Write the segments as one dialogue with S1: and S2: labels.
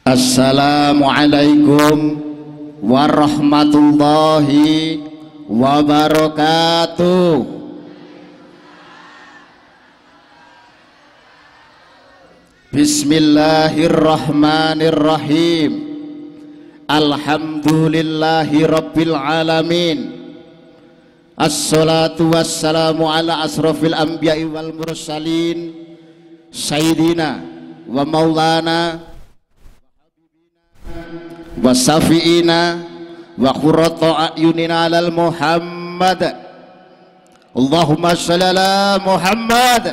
S1: Assalamualaikum warahmatullahi wabarakatuh. Bismillahirrahmanirrahim Alhamdulillahi Rabbil Alamin Assalatu wassalamu ala asrafil anbiya wal mursalin Sayyidina wa Maulana wa Safiina wa Qurrata Ayunina alal Muhammad Allahumma salli ala Muhammad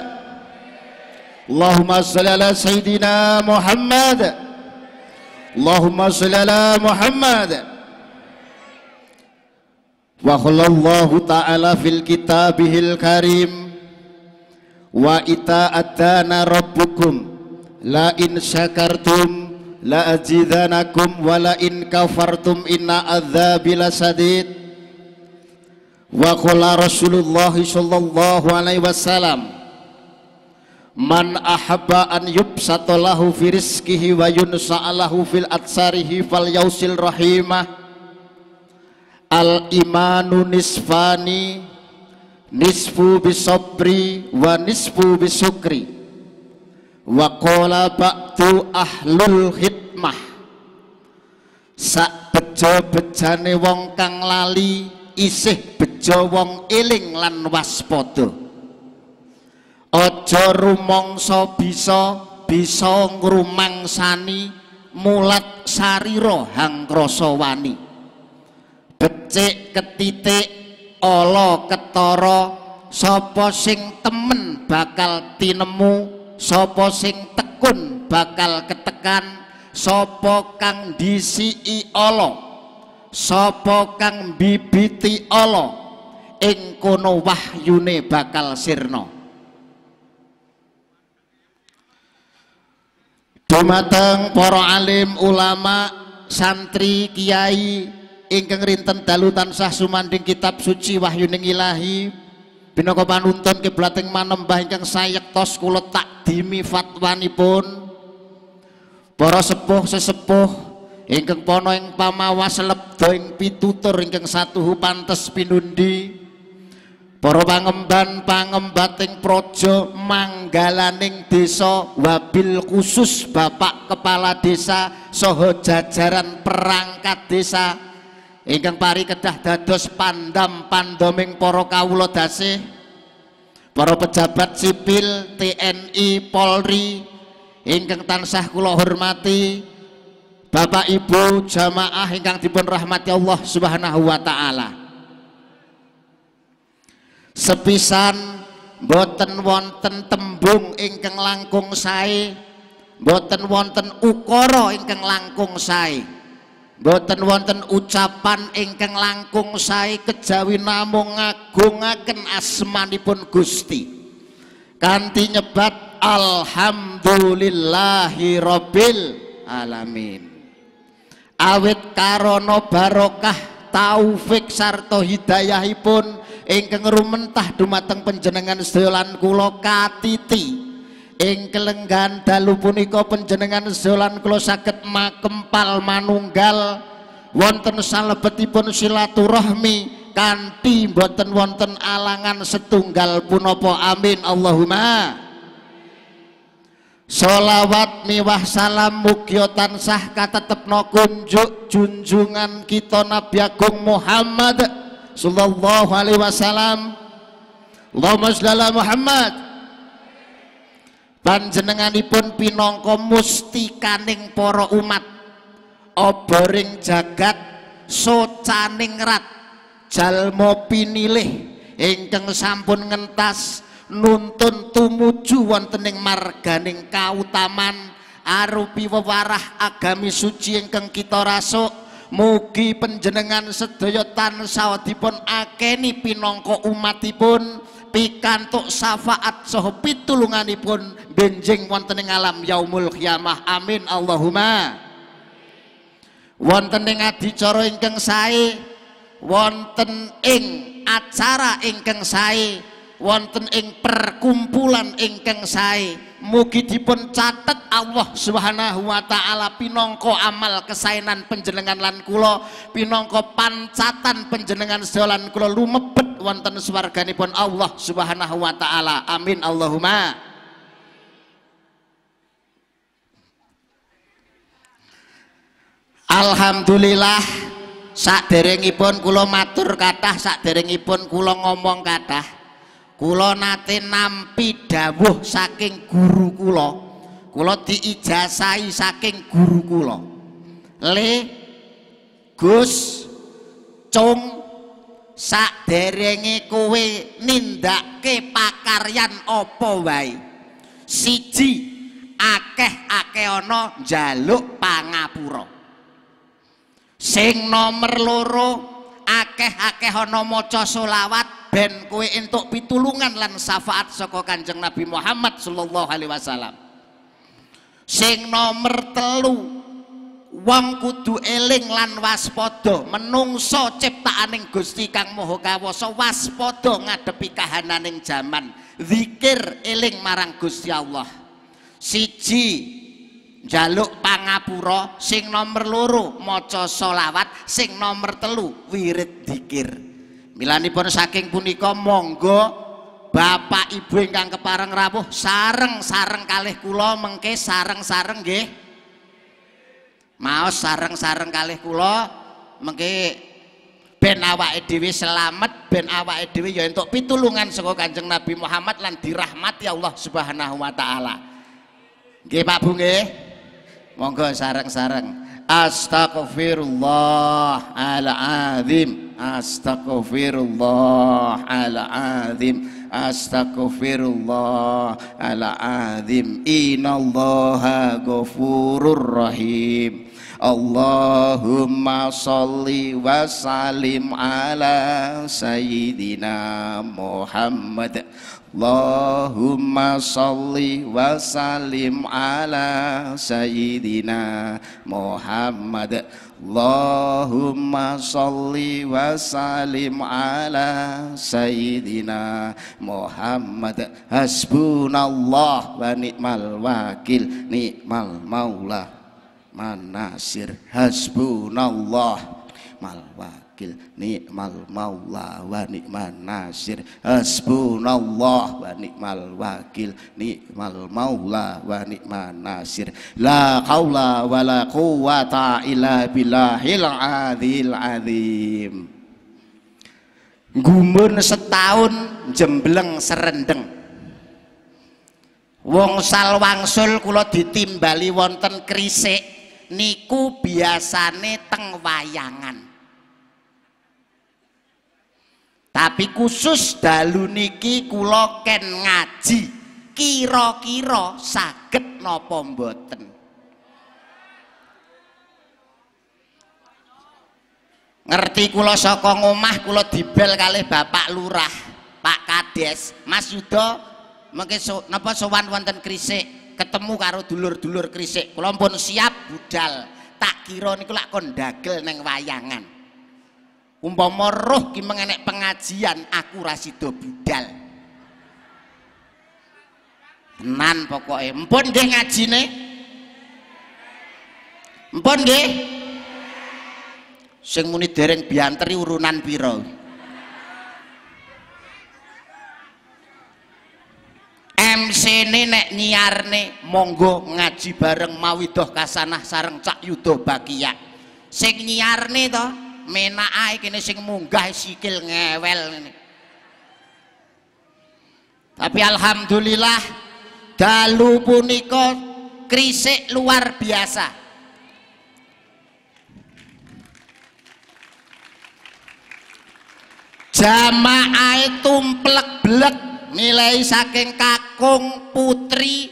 S1: Allahumma salli ala Sayyidina Muhammad Allahumma salli ala Muhammad wa khallallahu ta'ala fil kitabihil karim wa ita atana rabbukum la in syakartum la ajidanakum wa la in kafartum inna adzabi lasadid wa qala Rasulullah sallallahu alaihi wasallam man ahabba an yubsata lahu fi rizqihi wa yunsa'a lahu fil atsarihi fal yausil rahimah al imanu nisfani nisfu bisobri wa nisfu bisukri wa qala ba'du ahlul hikmah sak bejo bejane wong kang lali isih bejo wong eling lan waspada aja rumangsa bisa bisa ngrumangsani mulat sarira hang krasa wani becik ketitik ala Watara sapa sing temen bakal tinemu sapa sing tekun bakal ketekan sapa kang disiki Allah sapa kang bibiti Allah ing kono wahyune bakal sirna dumateng para alim ulama santri kiai ingkang rinten dalu tansah sumanding kitab suci wahyuning ilahi binaka panuntun kiblating manembah ingkang sayektos kula takdimi fatwanipun para sepuh sesepuh ingkang pono ing pamawas lebda ing pitutur ingkang satuhu pantes pinundi para pangemban pangembating projo manggalaning desa wabil khusus Bapak Kepala Desa soho jajaran perangkat desa ingkang pari kedah dados pandam pandoming poro kawula dasih para pejabat sipil TNI Polri ingkang tansah kula hormati Bapak Ibu jamaah ingkang dipun rahmati Allah Subhanahu wa taala sepisan boten wonten tembung ingkang langkung sae boten wonten ukoro ingkang langkung sae Boten wonten ucapan ingkang langkung sae kejawi namung ngagungaken asmanipun Gusti. Kanthi nyebat alhamdulillahi rabbil alamin. Awit karono barokah taufik sarto hidayahipun ingkang rumentah dumateng penjenengan sedaya lan kula katiti ing kelenggan dalu punika panjenengan seolan kula saged makempal manunggal wonten salebetipun silaturahmi kanthi boten wonten alangan setunggal punapa amin Allahumma Solawat miwah salam mugyo tansah katetepno kunjuk junjungan kita Nabi Agung Muhammad sallallahu alaihi wasallam Allahumma shalli Muhammad panjenenganipun pinangka mustikaning para umat oboring jagat socaning rat jalma pinilih ingkang sampun ngentas nuntun tumuju wonten ing marganing kautaman arupi wewarah agami suci ingkang kita rasuk mugi panjenengan sedaya tansah dipun akeni pinangka umatipun pikantuk syafaat saha pitulunganipun benjing wonten ing alam yaumul kiamah amin Allahumma wonten ing adicara ingkang sae wonten ing acara ingkeng sae wonten ing perkumpulan ingkeng sae mugi dipun catet Allah Subhanahu wa taala pinongko amal kesainan penjenengan lan kulo pinongko pancatan penjenengan sedalan kulo lumebet wonten pun Allah Subhanahu wa taala amin Allahumma Alhamdulillah saderengipun kulo matur kathah saderengipun kulo ngomong kata kula nate nampi dawuh saking guru kula kula diijasai saking guru kula le Gus Cung derenge kowe nindakake pakaryan apa wae siji akeh-akeh ana njaluk pangapura sing nomor loro akeh-akeh ana maca selawat ben kowe entuk pitulungan lan syafaat saka Kanjeng Nabi Muhammad sallallahu alaihi wasallam. Sing nomor telu wong kudu eling lan waspada menungso ciptaaning Gusti Kang Maha Kawasa waspada ngadepi kahananing jaman zikir eling marang Gusti Allah siji jaluk pangapura sing nomor loro maca solawat sing nomor telu wirid dikir milanipun saking punika monggo Bapak Ibu ingkang keparang rawuh sareng-sareng kalih kulo mengke sareng-sareng ge mau sareng-sareng kalih kulo mengke ben awak edwi selamat ben awak edwi ya untuk pitulungan saka Kanjeng Nabi Muhammad lan dirahmati Allah Subhanahu wa taala nggih Pak Bung, nggih monggo sarang-sarang Astagfirullah ala azim Astagfirullah ala azim Astagfirullah ala azim Inallaha ghafurur rahim Allahumma salli wa salim ala sayyidina Muhammad Allahumma salli wa salim ala sayyidina Muhammad Allahumma salli wa salim ala sayyidina Muhammad Hasbunallah wa ni'mal wakil ni'mal maulah manasir Hasbunallah mal wakil wakil nikmal maula wa nikmal nasir hasbunallah wa nikmal wakil nikmal maula wa nikmal nasir la qaula wa la quwata illa billahil adil azim gumun setahun jembleng serendeng wong wangsul kula ditimbali wonten krisik niku biasane teng wayangan Tapi khusus dalu niki kula ken ngaji. kiro kiro saged napa mboten? Ngerti kula saka ngomah kula dibel kali Bapak Lurah, Pak Kades, Mas Yudo mungkin so, napa sowan wonten krisik ketemu karo dulur-dulur krisik kula pun siap budal tak kira niku lak kon dagel neng wayangan umpama roh ki mengenek pengajian aku rasido budal tenan pokoknya mpun deh ngajine mpun deh sing muni dereng bianteri urunan piro MC ini nek nyiarne monggo ngaji bareng mawidoh kasanah sarang cak yudo bakia sing nyiarne toh menake kene sing munggah sikil ngewel ngene. Tapi alhamdulillah dalu punika krisik luar biasa. Jamaah tumplek blek nilai saking kakung putri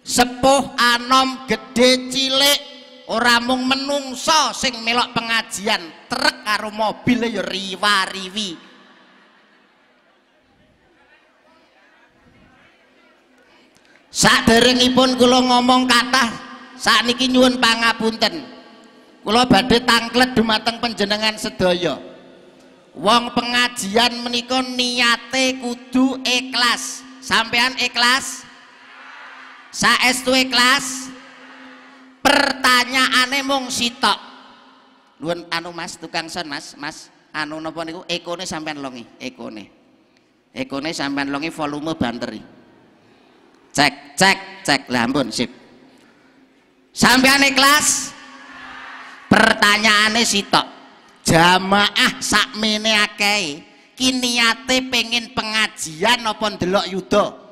S1: sepuh anom gede cilik Orang mung menungso sing melok pengajian truk karo mobil ya riwa-riwi pun kula ngomong kathah sakniki nyuwun pangapunten kula badhe tangklet dumateng panjenengan sedaya wong pengajian menika niate kudu ikhlas sampean ikhlas saestu ikhlas pertanyaane mung sitok nuwun anu Mas tukang son Mas Mas anu napa niku ekone sampean longi ekone ekone sampean longi volume banteri cek cek cek lah ampun sip sampean ikhlas pertanyaane sitok jamaah sakmene akeh kiniate pengin pengajian apa ndelok yudo.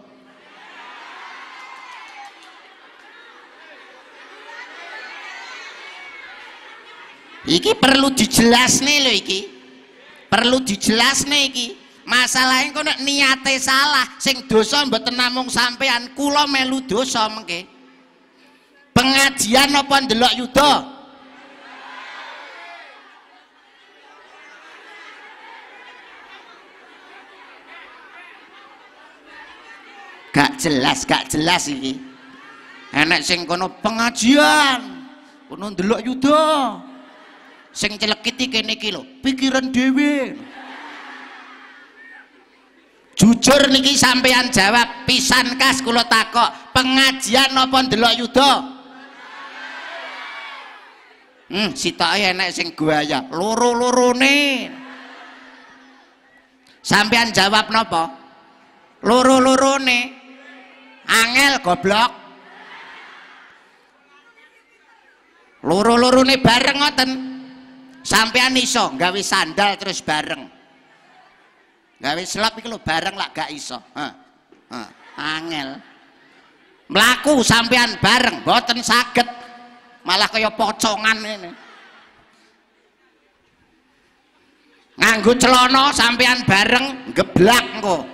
S1: Iki perlu dijelas nih loh iki. Perlu dijelas nih iki. Masalahnya kau nak niate salah, sing dosa mbak namung sampean, kulo melu dosa mengke. Pengajian apa ndelok yudo, Gak jelas, gak jelas iki. enak sing kono pengajian, kono ndelok yudo sing celekiti kene iki lho pikiran dhewe jujur niki sampean jawab pisan kas kula takok pengajian napa ndelok yuda hmm sitoke enek sing gaya loro-lorone sampean jawab napa loro-lorone angel goblok loro-lorone bareng ngoten sampean iso gawe sandal terus bareng gawe selapik iki bareng lah gak iso ha, ha. angel melaku sampean bareng boten saged malah kaya pocongan ini, nganggu celono sampean bareng geblak kok,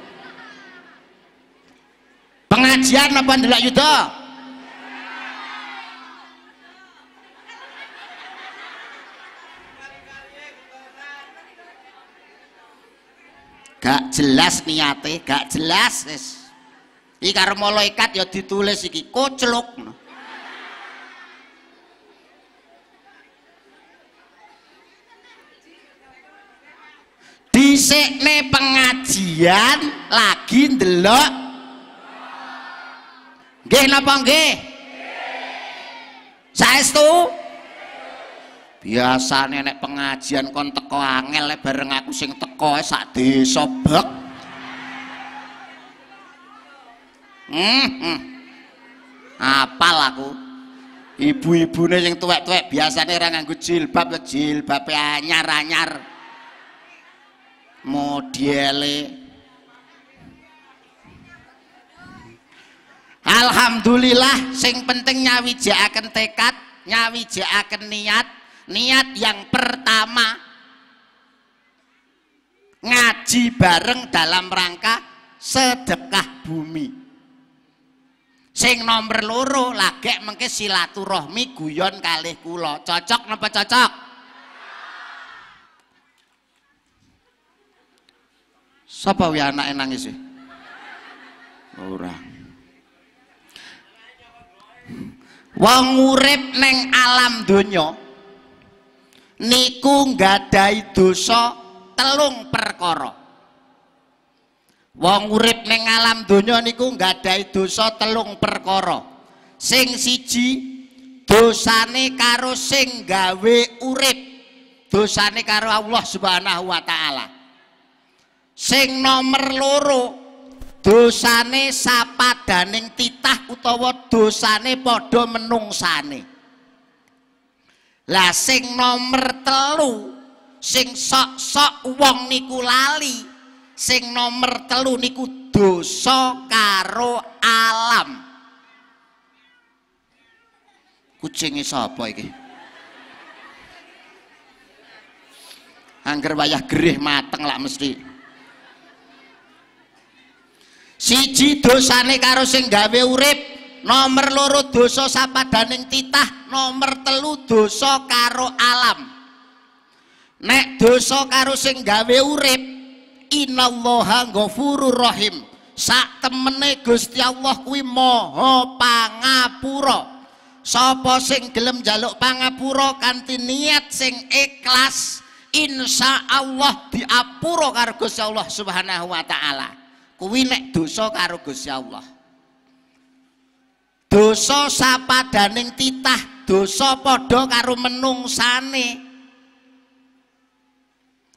S1: pengajian apa ndelok yuda gak jelas niate gak jelas wis iki karo malaikat ya ditulis iki di disekne pengajian lagi ndelok nggih napa nggih saestu Biasa nek pengajian kon teko angel bareng aku sing teko sak desa bek hmm, hmm. apal aku ibu-ibune sing tuwek-tuwek biasane ora nganggo jilbab ya jilbab anyar-anyar modele Alhamdulillah sing penting nyawijakaken tekad nyawijakaken niat niat yang pertama ngaji bareng dalam rangka sedekah bumi sing nomor loro lagek mengke silaturahmi guyon kalih kula cocok napa cocok sapa wi anake nangis e ora wong urip neng alam donya niku nggadahi dosa telung perkara wong urip ning alam donya niku nggadahi dosa telung perkara sing siji dosane karo sing gawe urip dosane karo Allah Subhanahu wa taala sing nomor loro dosane sapadaning titah utawa dosane padha menungsane lah sing nomor telu sing sok-sok wong niku lali. Sing nomor telu niku dosa karo alam. Kucinge sapa iki? Angger wayah gerih mateng lah mesti. Siji dosane karo sing gawe urip nomor loro dosa daning titah nomor telu dosa karo alam nek dosa karo sing gawe urip inallaha ghafurur rahim sak temene Gusti Allah kuwi maha pangapura sapa sing gelem jaluk pangapura kanthi niat sing ikhlas insya Allah diapura karo Gusti Allah subhanahu wa ta'ala kuwi nek dosa karo Gusti Allah dosa sapadaning titah dosa padha karo sani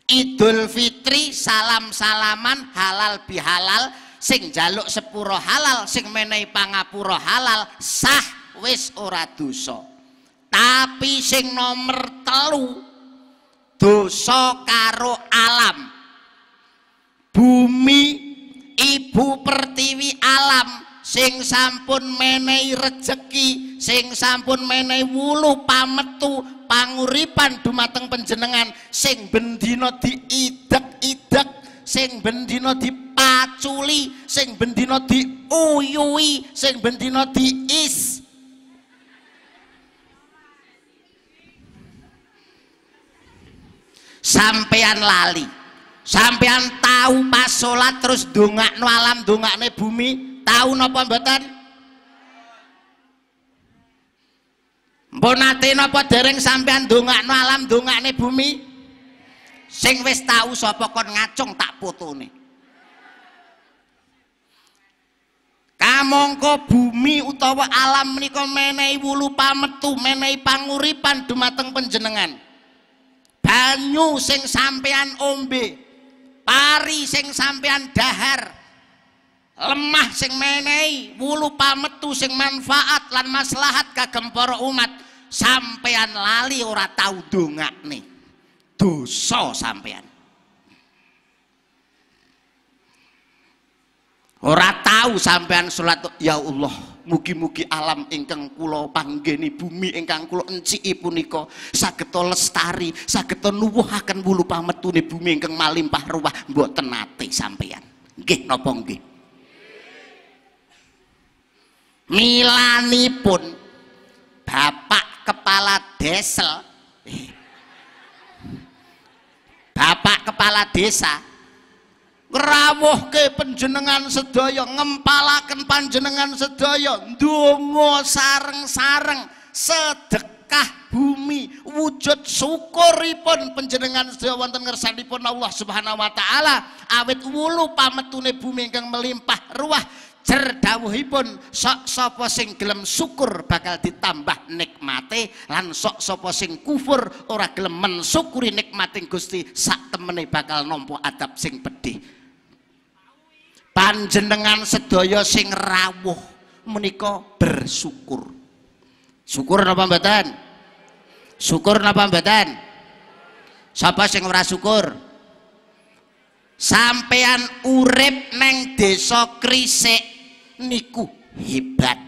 S1: Idul Fitri salam-salaman halal bihalal sing jaluk sepuro halal sing menehi pangapura halal sah wis ora dosa tapi sing nomor telu dosa karo alam
S2: bumi
S1: ibu pertiwi alam sing sampun menehi rejeki sing sampun menehi wulu pametu panguripan dumateng panjenengan sing bendino diidek-idek sing bendino dipaculi sing bendino diuyui sing bendino diis sampean lali sampean tahu pas salat terus dongakno alam dongak bumi Tahu nopo mboten? Mbok nate napa dereng sampean dongakno alam nih bumi? Sing wis tahu sapa kon ngacung tak fotone. Kamangka bumi utawa alam menika menehi wulu pametu, menehi panguripan dumateng panjenengan. Banyu sing sampean ombe, pari sing sampean dahar, lemah sing menei wulu pametu sing manfaat lan maslahat kagem para umat sampean lali ora tau nih, dosa sampean ora tau sampean salat ya Allah mugi-mugi alam ingkang kula panggeni bumi ingkang kula enciki punika sageta lestari sageta nuwuhaken wulu pametune bumi ingkang malimpah ruah mboten nate sampean nggih napa nggih Milani pun Bapak Kepala desa, eh. Bapak Kepala Desa ke penjenengan sedaya ngempalakan panjenengan sedaya dungo sareng-sareng sedekah bumi wujud syukuripun penjenengan sedaya wonten ngersanipun Allah Subhanahu wa taala awet wulu pametune bumi ingkang melimpah ruah cerdawuhipun sok sopo sing gelem syukur bakal ditambah nikmate lan sok sopo sing kufur ora gelem mensyukuri nikmating Gusti sak temene bakal nompo adab sing pedih panjenengan sedaya sing rawuh menika bersyukur syukur napa mboten syukur napa mboten sapa sing ora syukur sampean urip neng desa krisik niku hebat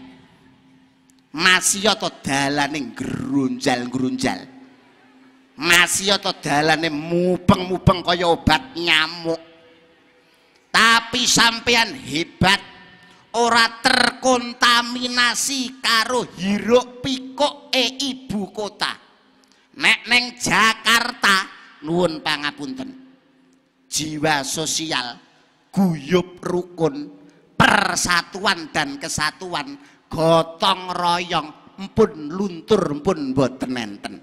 S1: masih atau yang gerunjal-gerunjal masih atau yang mupeng-mupeng kaya obat nyamuk tapi sampean hebat ora terkontaminasi karo hiruk pikuk e ibu kota nek neng Jakarta nuwun pangapunten jiwa sosial guyup rukun persatuan dan kesatuan gotong royong empun luntur empun buat tenenten.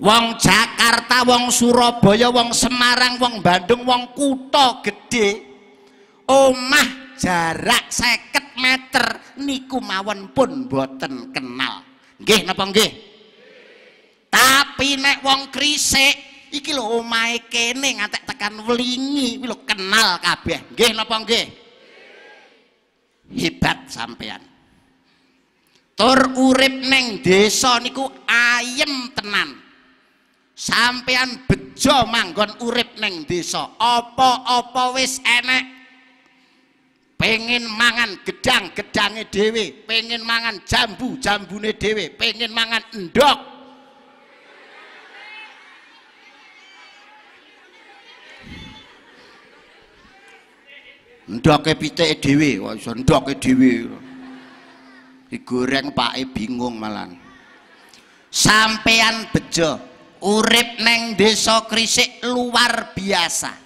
S1: wong Jakarta wong Surabaya wong Semarang wong Bandung wong kuto gede omah jarak seket meter niku mawon pun boten kenal nggih napa nggih tapi nek wong krisik Iki lho omahe kene ngantek tekan wlingi, kuwi lho kenal kabeh. Nggih napa nggih? Hebat sampean. Tur urip neng desa niku ayem tenan. Sampean bejo manggon urip neng desa. Apa-apa wis enek. Pengen mangan gedang, gedange dhewe, pengen mangan jambu, jambune dhewe, pengen mangan endok, ndoke pitike dhewe kok iso ndoke dhewe digoreng pake bingung malan sampean bejo urip neng desa krisik luar biasa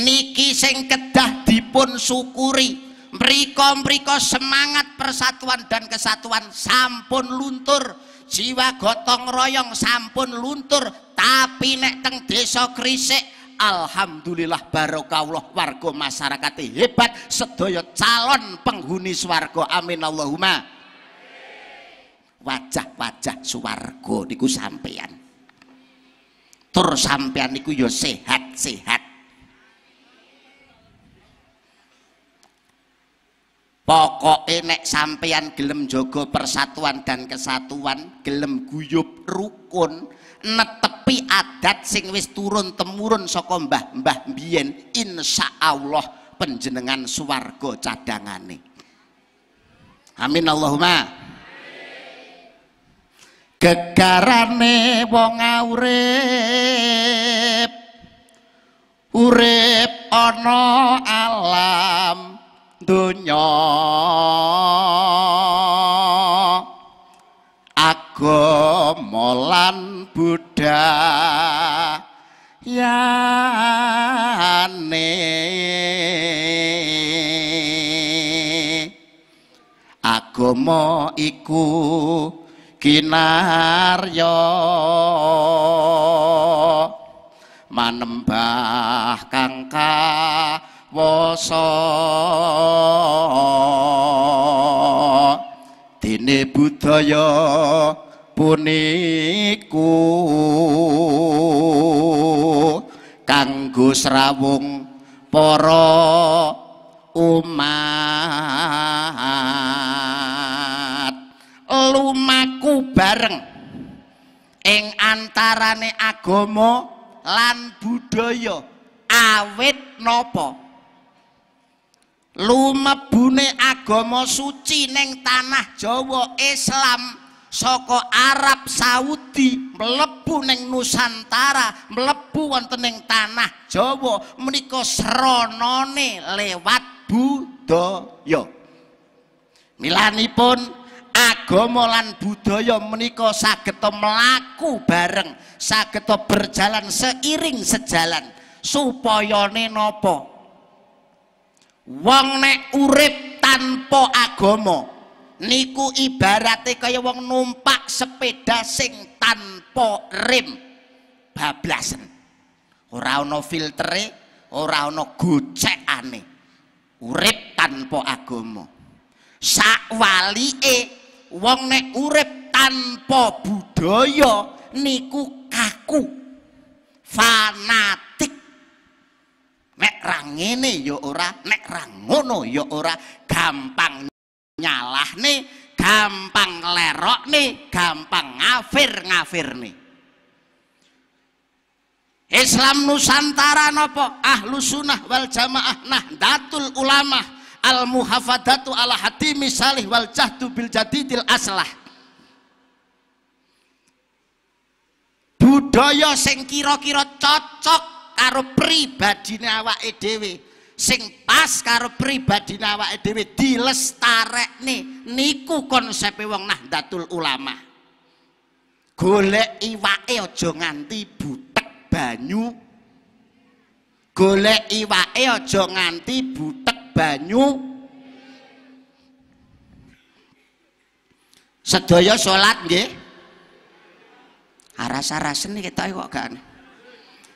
S1: niki sing kedah dipun syukuri mriko-mriko semangat persatuan dan kesatuan sampun luntur jiwa gotong royong sampun luntur tapi nek teng desa krisik Alhamdulillah barokahullah warga masyarakat hebat sedaya calon penghuni swarga amin Allahumma wajah-wajah swarga niku sampean tur sampean niku ya sehat-sehat Pokok nek sampean gelem jogo persatuan dan kesatuan, gelem guyub rukun, netepi adat sing wis turun temurun saka mbah-mbah biyen insyaallah penjenengan swarga cadangane amin Allahumma gegarane wong urip urip ana alam dunya. lan Buddha yane agama iku kinarya manembah kang kawasa dene budaya puniku kanggo srawung para umat lumaku bareng ing antarane agama lan budaya awit nopo lumebune agama suci neng tanah Jawa Islam Soko Arab Saudi mlebu neng Nusantara, mlebu wonten neng tanah Jawa menika Seronone lewat budaya. Milanipun agama lan budaya menika saged melaku bareng, saged berjalan seiring sejalan supayane Nopo Wong nek urip tanpa agama niku ibarate kaya wong numpak sepeda sing tanpa rem bablasen ora ana filtere ora ana gocekane urip tanpa agama sakwalike wong nek urip tanpa budaya niku kaku fanatik nek ra ngene ya ora nek ra ngono ya ora gampang nyalah nih gampang lerok nih gampang ngafir ngafir nih Islam Nusantara nopo ahlu sunnah wal jamaah nah datul ulama al muhafadatu ala hati misalih wal jahdu bil jadidil aslah budaya sing kira-kira cocok karo pribadine awake dhewe sing pas karo pribadi nawa edwi dilestarek nih niku konsep wong nah datul ulama golek iwak eo jo nganti butek banyu golek iwak eo jo nganti butek banyu sedaya sholat nge arasa rasa nih kita kok gak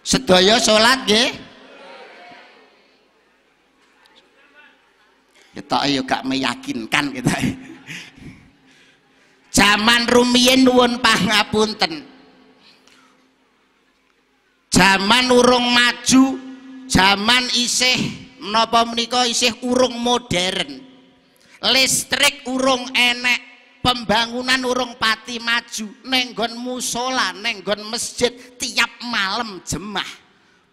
S1: sedaya sholat nge kita ya ayo ya gak meyakinkan kita zaman rumien nuwun pangapunten zaman urung maju zaman isih menapa menika isih urung modern listrik urung enek pembangunan urung pati maju nenggon musola nenggon masjid tiap malam jemah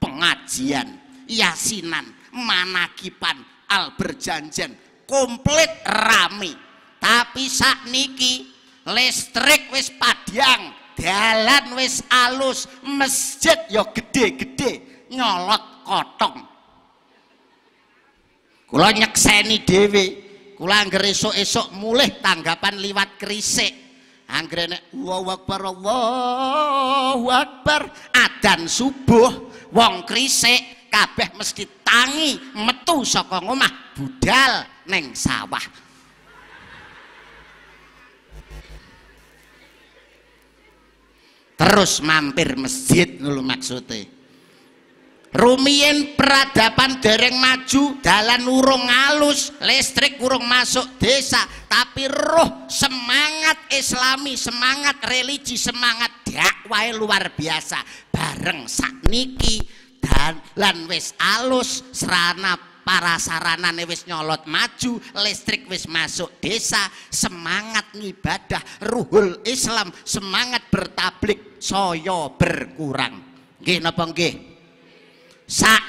S1: pengajian yasinan manakipan al berjanjian komplit rame tapi niki listrik wis padiang jalan wis alus masjid ya gede-gede nyolot kotong kula nyekseni dewi kula anggere esok esok mulih tanggapan liwat krisik anggrene Allahu akbar Allahu akbar adan subuh wong krisik kabeh mesti tangi metu saka omah budal neng sawah terus mampir masjid nulu maksudnya rumien peradaban dereng maju dalan urung halus listrik urung masuk desa tapi roh semangat islami semangat religi semangat dakwah luar biasa bareng sakniki dan lan wis alus serana para saranane wis nyolot maju listrik wis masuk desa semangat ibadah ruhul Islam semangat bertablik soyo berkurang nggih napa nggih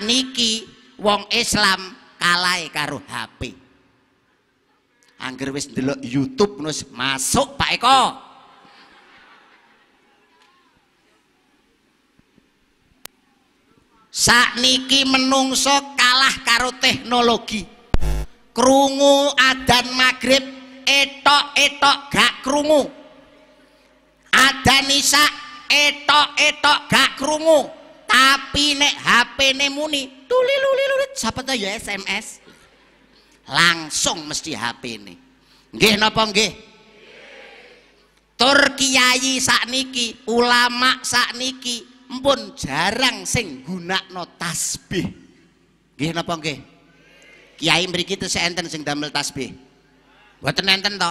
S1: niki wong Islam kalai karo HP angger wis ndelok YouTube nus masuk Pak Eko sakniki menungso kalah karo teknologi krungu adan maghrib etok-etok gak krungu adan isak etok-etok gak krungu tapi nek HP ne muni tuli luli luli siapa ya SMS langsung mesti HP ini nggih napa nggih Turkiyai sakniki ulama sakniki pun jarang sing gunakno tasbih. Nggih napa nggih? Kiai mriki tesih enten sing damel tasbih. Mboten enten to?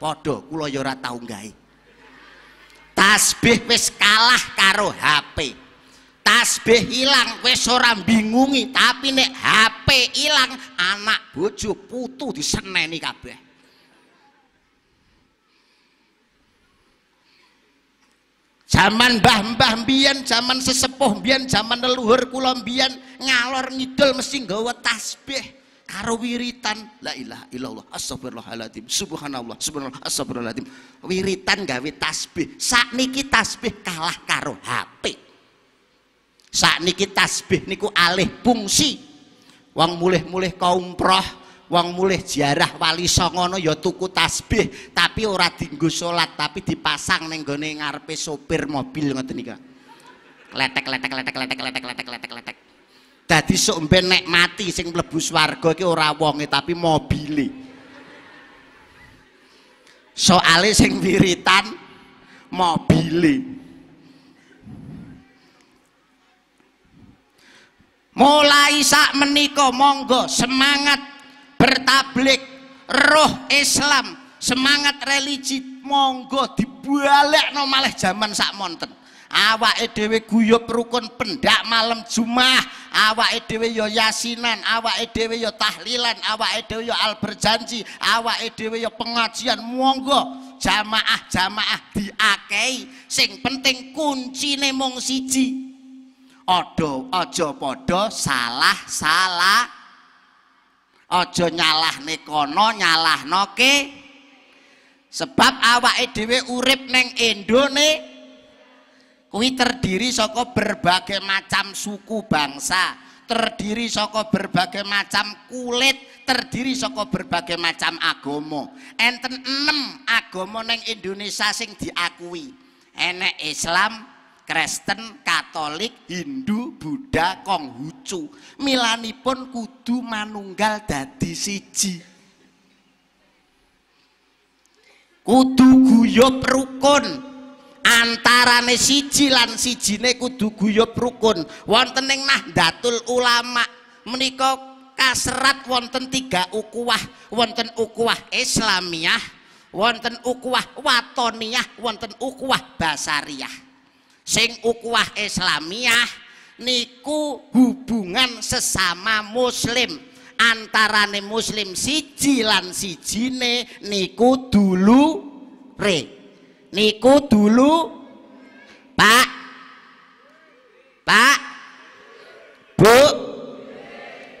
S1: Padha kula ya ora tau gawe. Tasbih wis kalah karo HP. tasbih hilang wis ora bingungi tapi nek HP hilang anak bojo putu diseneni kabeh Zaman mbah-mbah zaman sesepuh mbiyen, zaman leluhur kula ngalor ngidul mesti nggawa tasbih karo wiritan la ilaha illallah astagfirullahaladzim subhanallah subhanallah astagfirullahaladzim wiritan gawe tasbih sakniki tasbih kalah karo HP sakniki tasbih niku alih fungsi wong mulih-mulih kaum Wong mulih ziarah wali songono ya tuku tasbih tapi ora dienggo salat tapi dipasang ning gone ngarepe sopir mobil ngoten nika. Kletek kletek kletek kletek kletek kletek kletek kletek. Dadi sok mben nek mati sing mlebu swarga iki ora wonge tapi mobile. Soale sing wiritan mobile. Mulai sak menika monggo semangat bertablik roh Islam semangat religi monggo dibalik no malah zaman sak monten awa dhewe guyup rukun pendak malam jumah awa dhewe ya yasinan, awake dhewe ya tahlilan, awake dhewe ya al berjanji, awa dhewe ya pengajian monggo jamaah-jamaah diakei sing penting kunci mung siji. Odo ojo podo salah-salah Aja nyalah nekono nyalah noke Sebab awak EDW urip neng Indonesia kui terdiri soko berbagai macam suku bangsa, terdiri soko berbagai macam kulit, terdiri soko berbagai macam agomo, Enten enam agomo neng Indonesia sing diakui. Enek Islam, Kristen, Katolik, Hindu, Buddha, Konghucu. Milanipun kudu manunggal dadi siji. Kudu guyub rukun, antarane siji lan sijine kudu guyub rukun wonten ing Nahdlatul Ulama menika kasrat wonten tiga ukuah wonten ukuah Islamiyah wonten ukuah Watoniyah wonten ukuah Basariyah sing ukuah Islamiyah niku hubungan sesama muslim antarane muslim siji lan sijine niku dulu re niku dulu Pak Pak Bu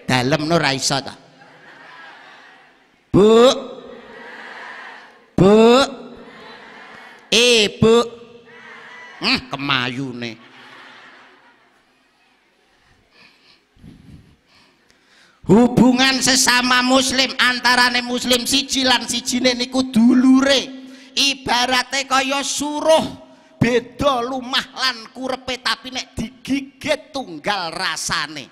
S1: dalam nur iso ta Bu Bu Ibu eh, e, kemayu nih. hubungan sesama muslim antarane muslim siji lan sijine niku dulure ibarate kaya suruh beda lumah lan kurepe tapi nek digigit tunggal rasane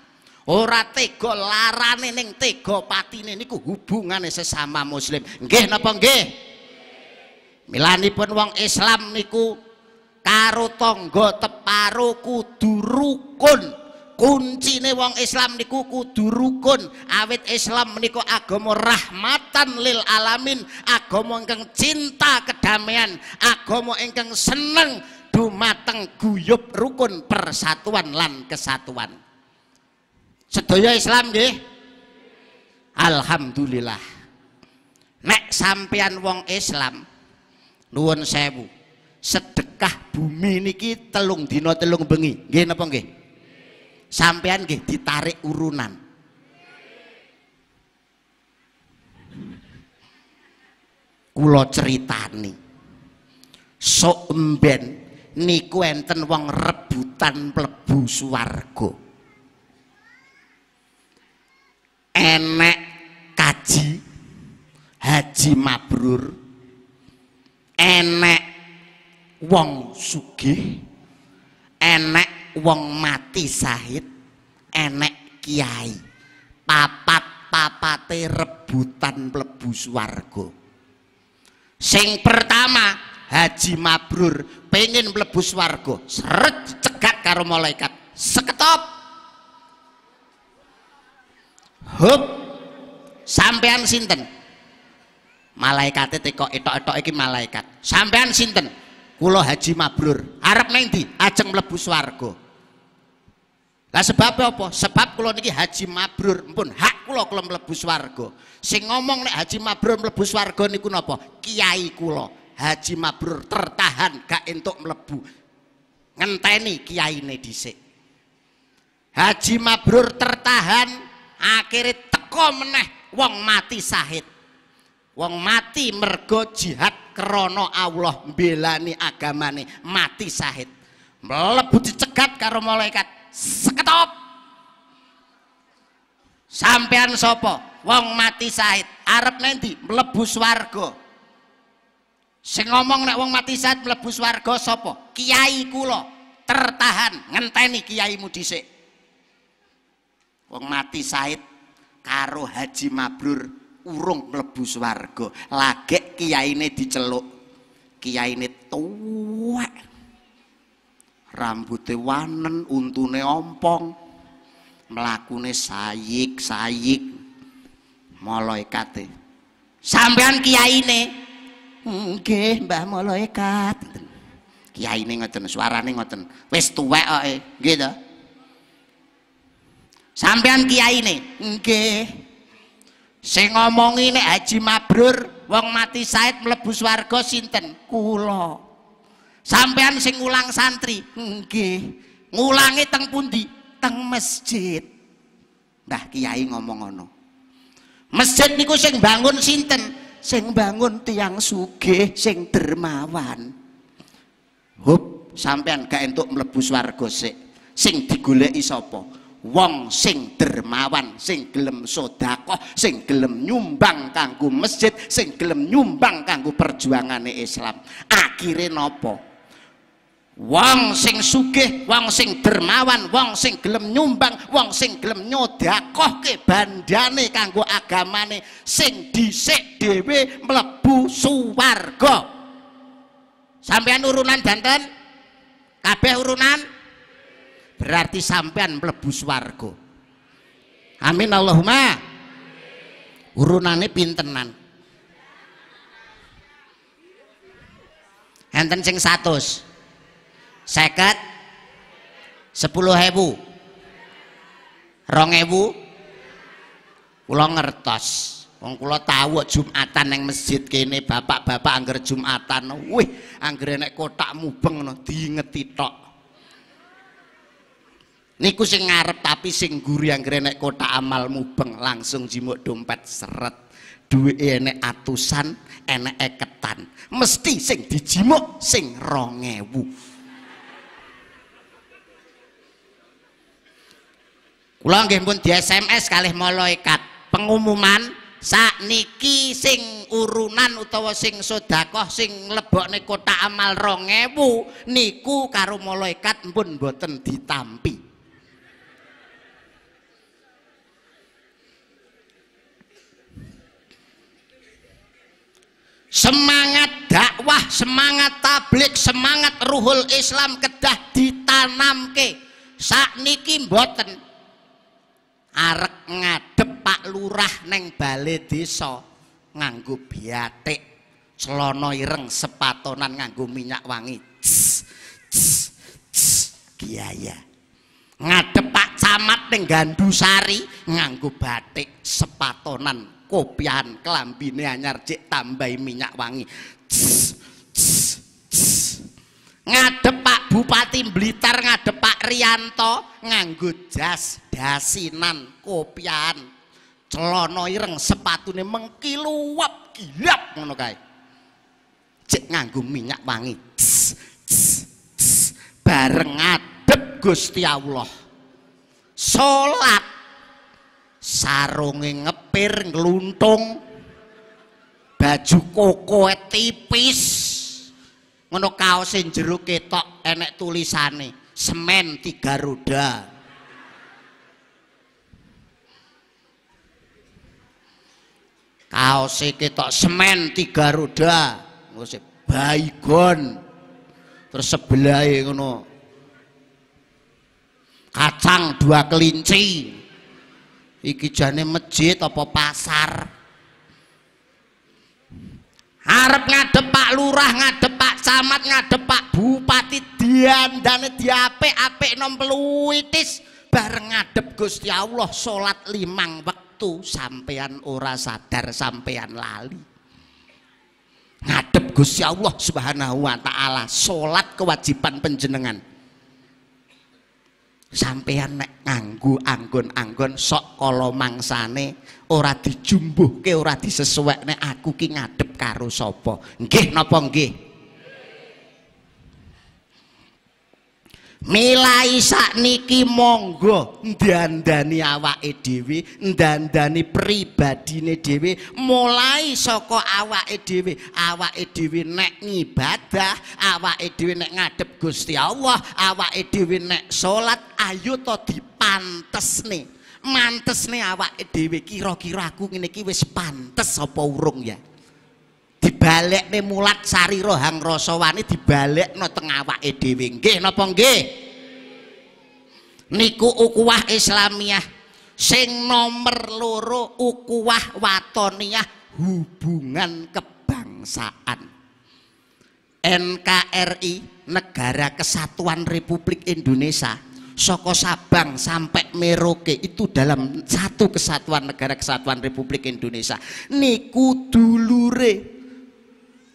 S1: ora tega larane ning tega patine niku hubungane sesama muslim nggih napa nggih Milani wong Islam niku karo tangga teparo kudu rukun kuncine wong Islam niku kudu rukun awit Islam menika agama rahmatan lil alamin agama ingkang cinta kedamaian agama ingkang seneng dumateng guyup rukun persatuan lan kesatuan sedaya Islam nggih alhamdulillah nek sampeyan wong Islam nuwun sewu sedekah bumi niki telung dino telung bengi nggih napa nggih sampean nggih ditarik urunan kula ceritani sok emben niku enten wong rebutan mlebu swarga enek kaji haji mabrur enek wong sugih enek wong mati sahid enek kiai papat papate rebutan mlebu swarga sing pertama Haji Mabrur pengen mlebu swarga seret cegat karo malaikat seketop hup sampean sinten malaikat itu kok itu itu iki malaikat sampean sinten Kulo Haji Mabrur, harap nanti Ajeng mlebu Lah sebab apa? Sebab kulo niki Haji Mabrur, pun hak kulo kulo mlebu swargo. Sing ngomong nek Haji Mabrur mlebu swarga niku napa? Kiai kulo Haji Mabrur tertahan gak entuk mlebu. Ngenteni kiyaine dhisik. Haji Mabrur tertahan akhirnya teko meneh wong mati sahid. Wong mati mergo jihad krono Allah belani agamane mati sahid mlebu dicegat karo malaikat seketop sampean sopo wong mati sahid arep nanti mlebu swarga sing ngomong nek wong mati sahid mlebu swarga sopo kiai kulo tertahan ngenteni kiaimu dhisik wong mati sahid karo haji mabrur urung mlebu swarga. Lagek kiyaine diceluk. Kiyaine tuwek. Rambute wanen, untune ompong. Mlakune sayik-sayik. Malaikate. Sampean kiyaine. Nggih, Mbah Malaikat. Kiyaine ngoten, suarane ngoten. Wis tuwek kok, nggih to. Sampean kiyaine. Nggih. Sing ngomong ini Haji Mabrur wong mati said melebus warga sinten? kulo Sampean sing ngulang santri, nggih. Ngulangi teng pundi? Teng masjid. Mbah Kiai ngomong ono, Masjid niku sing bangun sinten? Sing bangun tiang sugih sing dermawan. Hup, sampean gak entuk melebus warga sik. Sing digoleki sapa? wong sing dermawan sing gelem sodako, sing gelem nyumbang kanggo masjid sing gelem nyumbang kanggo perjuangane Islam akhirnya nopo wong sing sugih wong sing dermawan wong sing gelem nyumbang wong sing gelem nyodako. ke bandane kanggo agamane sing dhisik dhewe mlebu suwarga sampean urunan danten kabeh urunan berarti sampean melebus Wargo. amin Allahumma urunane pintenan enten sing satu seket sepuluh hebu rong hebu kulo ngertos wong kula tahu Jumatan yang masjid kene bapak-bapak angger Jumatan wih angger enek kotak mubeng no diingeti tok niku sing ngarep tapi sing guru yang grenek kota amal mubeng langsung jimuk dompet seret duit enek atusan enek eketan mesti sing dijimuk sing rongewu kula nggih pun di SMS kalih malaikat pengumuman saat niki sing urunan utawa sing sodakoh sing lebok kota amal rongewu niku karo malaikat pun boten ditampi semangat dakwah semangat tablik semangat ruhul Islam kedah ditanamke sakniki mboten arek ngadep Pak Lurah neng bale desa nganggo biatik celana ireng sepatonan nganggo minyak wangi kiaya ngadep Pak Camat neng Gandusari nganggo batik sepatonan kopian kelambine anyar cek tambahi minyak wangi ngadep Pak Bupati Blitar ngadep Pak Rianto nganggo jas dasinan kopian celana ireng nih mengkiluwap kilap ngono kae cek nganggo minyak wangi bareng ngadep Gusti Allah sholat sarung ngepir ngeluntung baju koko e tipis ngono kaosin jeruk ketok enek tulisane semen tiga roda kaos ketok semen tiga roda ngose baygon terus sebelah ngono kacang dua kelinci iki jane masjid apa pasar harap ngadep pak lurah ngadep pak camat ngadep pak bupati dian dan diape ape nom peluitis bareng ngadep Gusti Allah sholat limang waktu sampean ora sadar sampean lali ngadep Gusti Allah Subhanahu wa taala sholat kewajiban penjenengan sampean nek nganggu anggon-anggon sok kala mangsane ora dijumbuhke ora disesuekne aku ki ngadep karo sapa nggih napa nggih milai niki monggo ndandani awake dhewe ndandani pribadine dhewe mulai saka awake dhewe awake dhewe nek ngibadah awake dhewe nek ngadep Gusti Allah awake dhewe nek salat ayo to dipantesne mantesne awake dhewe kira-kira aku ngene iki wis pantes apa urung ya nih mulat sari Rosowani, rasa wani no tengah awake dhewe no napa niku ukuah islamiyah sing nomer loro ukuah watoniyah hubungan kebangsaan NKRI Negara Kesatuan Republik Indonesia Soko Sabang sampai Merauke itu dalam satu kesatuan negara kesatuan Republik Indonesia niku dulure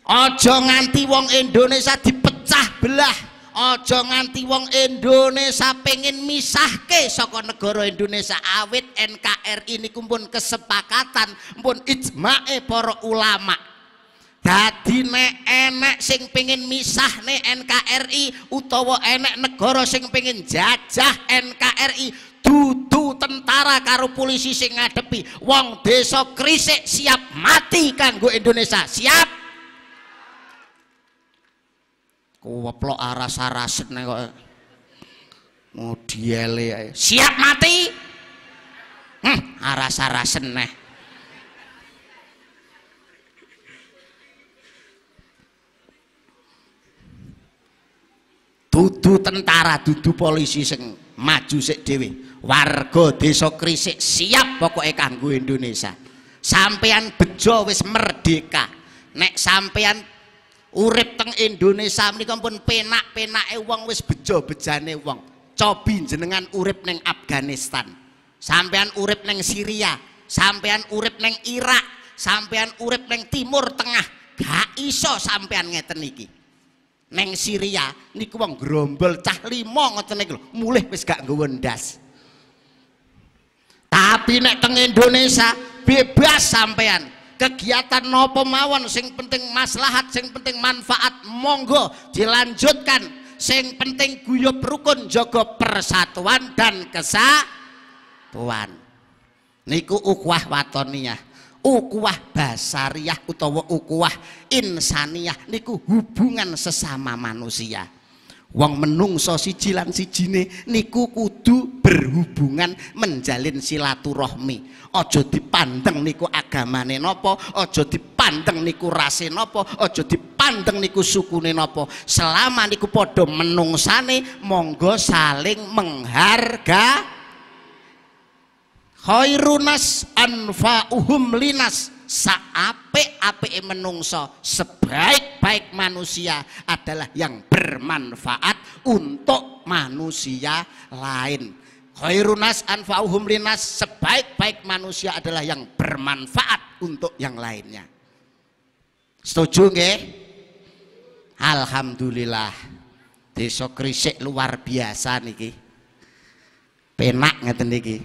S1: Aja nganti wong Indonesia dipecah belah. Aja nganti wong Indonesia misah misahke sokon negara Indonesia awit NKRI ini kumpul kesepakatan pun ijma'e para ulama. Jadi nek enek sing misah misahne NKRI utawa enek negara sing pengen jajah NKRI dudu tentara karo polisi sing ngadepi wong desa krisik siap mati kanggo Indonesia siap Kuweplok aras-arasen kok. Mau diele ae. Siap mati. Hm, aras-arasen neh. dudu tentara dudu polisi sing maju sik dhewe warga desa krisik siap pokoke kanggo Indonesia sampean bejo wis merdeka nek sampean Urip teng Indonesia menika pun penak-penake wong wis bejo-bejane wong. Cobi jenengan urip neng Afghanistan. Sampean urip neng Syria, sampean urip neng Irak, sampean urip neng Timur Tengah. Gak iso sampean ngeten iki. Ning Syria niku wong gerombol cah lima ngoten niku mulih wis gak gowendas Tapi nek teng Indonesia bebas sampean kegiatan nopo mawon sing penting maslahat sing penting manfaat monggo dilanjutkan sing penting guyub rukun jogo persatuan dan kesatuan niku ukwah watoniyah ukuah basariah utawa ukuah insaniah, niku hubungan sesama manusia Wong menungso siji lan sijine niku kudu berhubungan menjalin silaturahmi. Aja dipandeng niku agamane napa, aja dipandeng niku rase napa, aja dipandeng niku sukune napa. Selama niku padha menungsane monggo saling mengharga khairunas anfa'uhum linas saape-ape menungso sebaik-baik manusia adalah yang bermanfaat untuk manusia lain khairunas anfa'uhum linas sebaik-baik manusia adalah yang bermanfaat untuk yang lainnya setuju nggih Alhamdulillah desa krisik luar biasa niki penak ngeten niki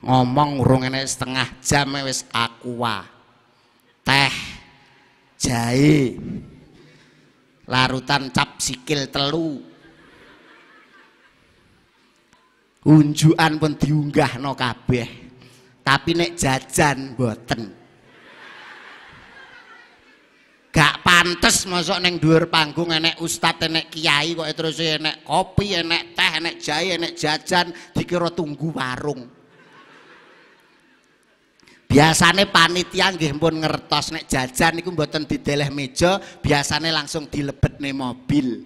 S1: ngomong urung ini setengah jam e wis aqua teh jahe larutan cap sikil telu unjuan pun diunggah no kabeh tapi nek jajan boten gak pantes masuk neng dhuwur panggung enek ustad enek kiai kok terus enek kopi enek teh enek jahe enek jajan dikira tunggu warung biasanya panitia nggih pun ngertos nek jajan niku mboten dideleh meja biasanya langsung nih mobil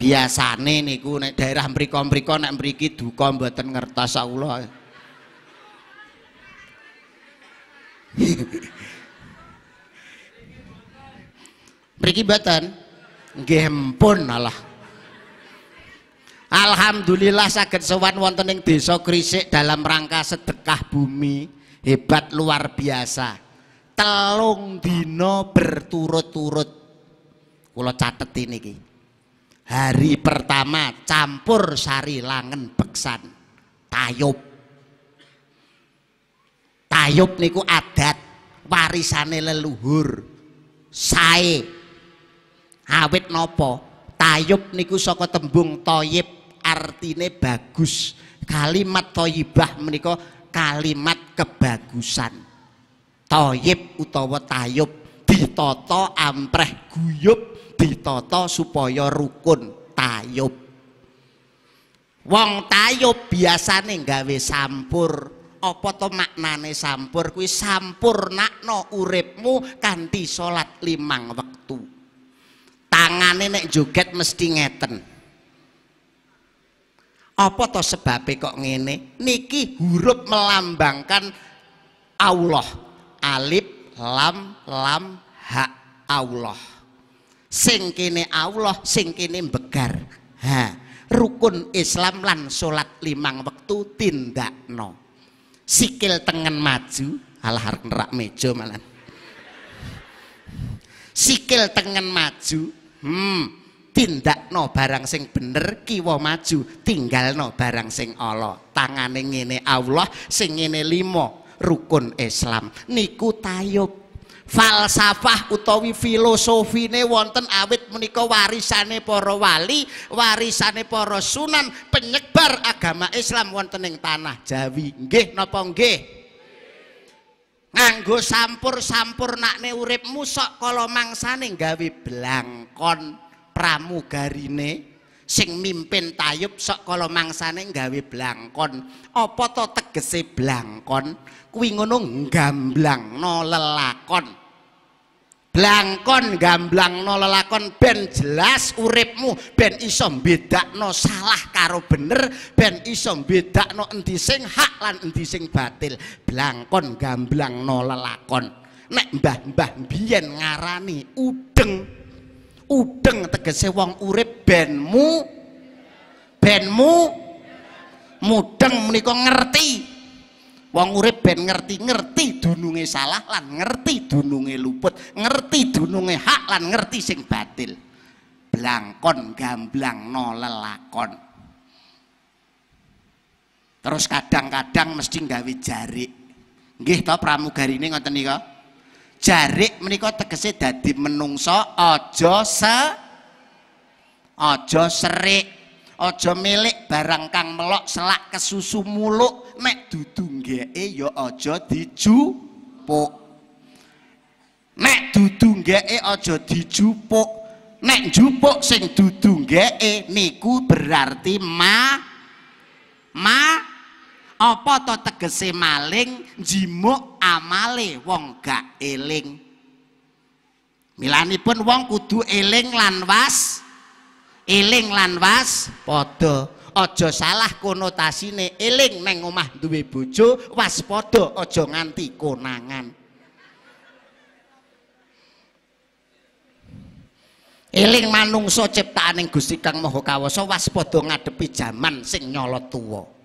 S1: biasanya niku nek daerah mriko-mriko nek mriki duka mboten ngertos ya Allah mriki mboten nggih pun alah Alhamdulillah saya sowan wonten ing desa Krisik dalam rangka sedekah bumi hebat luar biasa. Telung dino berturut-turut. Kula catet ini. Hari pertama campur sari langen beksan tayub. Tayub niku adat warisane leluhur. Sae. Awit nopo? Tayub niku saka tembung toyib artine bagus. Kalimat toyibah menika kalimat kebagusan. Toyib utawa tayub ditoto ampreh guyub ditoto supaya rukun tayub. Wong tayub biasane gawe sampur. Apa to maknane sampur kuwi nakno uripmu kanthi salat limang wektu. Tangane nek joget mesti ngeten apa to sebabnya kok ngene niki huruf melambangkan Allah alif lam lam ha Allah sing kene Allah sing kene begar ha rukun Islam lan salat limang wektu tindakno sikil tengen maju alah nerak meja malan sikil tengen maju hmm Tindak no barang sing bener kiwa maju no barang sing tangan tangane ngene Allah sing ini limo rukun Islam niku tayub falsafah utawi filosofine wonten awit menika warisane para wali, warisane para sunan penyebar agama Islam wonten ing tanah Jawi. Nggih napa nggih? Nganggo sampur-sampur nakne uripmu sok kala mangsane gawe blangkon. pramugarine sing mimpin tayub sok kalau mangsane nggawe blangkon apa to tegese blangkon kuwi ngono gamblang no lelakon blangkon gamblang no lelakon ben jelas uripmu ben iso bedak no salah karo bener ben iso bedak no enti sing hak lan enti sing batil blangkon gamblang no lelakon nek mbah mbah biyen ngarani udeng udeng tegese wong urip benmu benmu mudeng menika ngerti Wong urip ben ngerti, ngerti dununge salah lan ngerti dununge luput, ngerti dununge hak lan ngerti sing batil. Blangkon gamblang no lelakon. Terus kadang-kadang mesti nggawe jari, Nggih to pramugarine ngoten nika? jarik menika tegese dadi menungso aja se aja serik aja milik barang kang melok selak kesusu muluk nek dudu ngeke ya aja dijupuk nek dudu ngeke aja dijupuk nek jupuk sing dudu ngeke niku berarti ma ma apa to tegese maling jimuk amale wong gak eling milanipun wong kudu eling lan was eling lan was padha aja salah konotasine eling neng omah duwe bojo waspada aja nganti konangan eling manungsa ciptaaning Gusti Kang Maha Kawasa waspada ngadepi jaman sing nyolot tuwa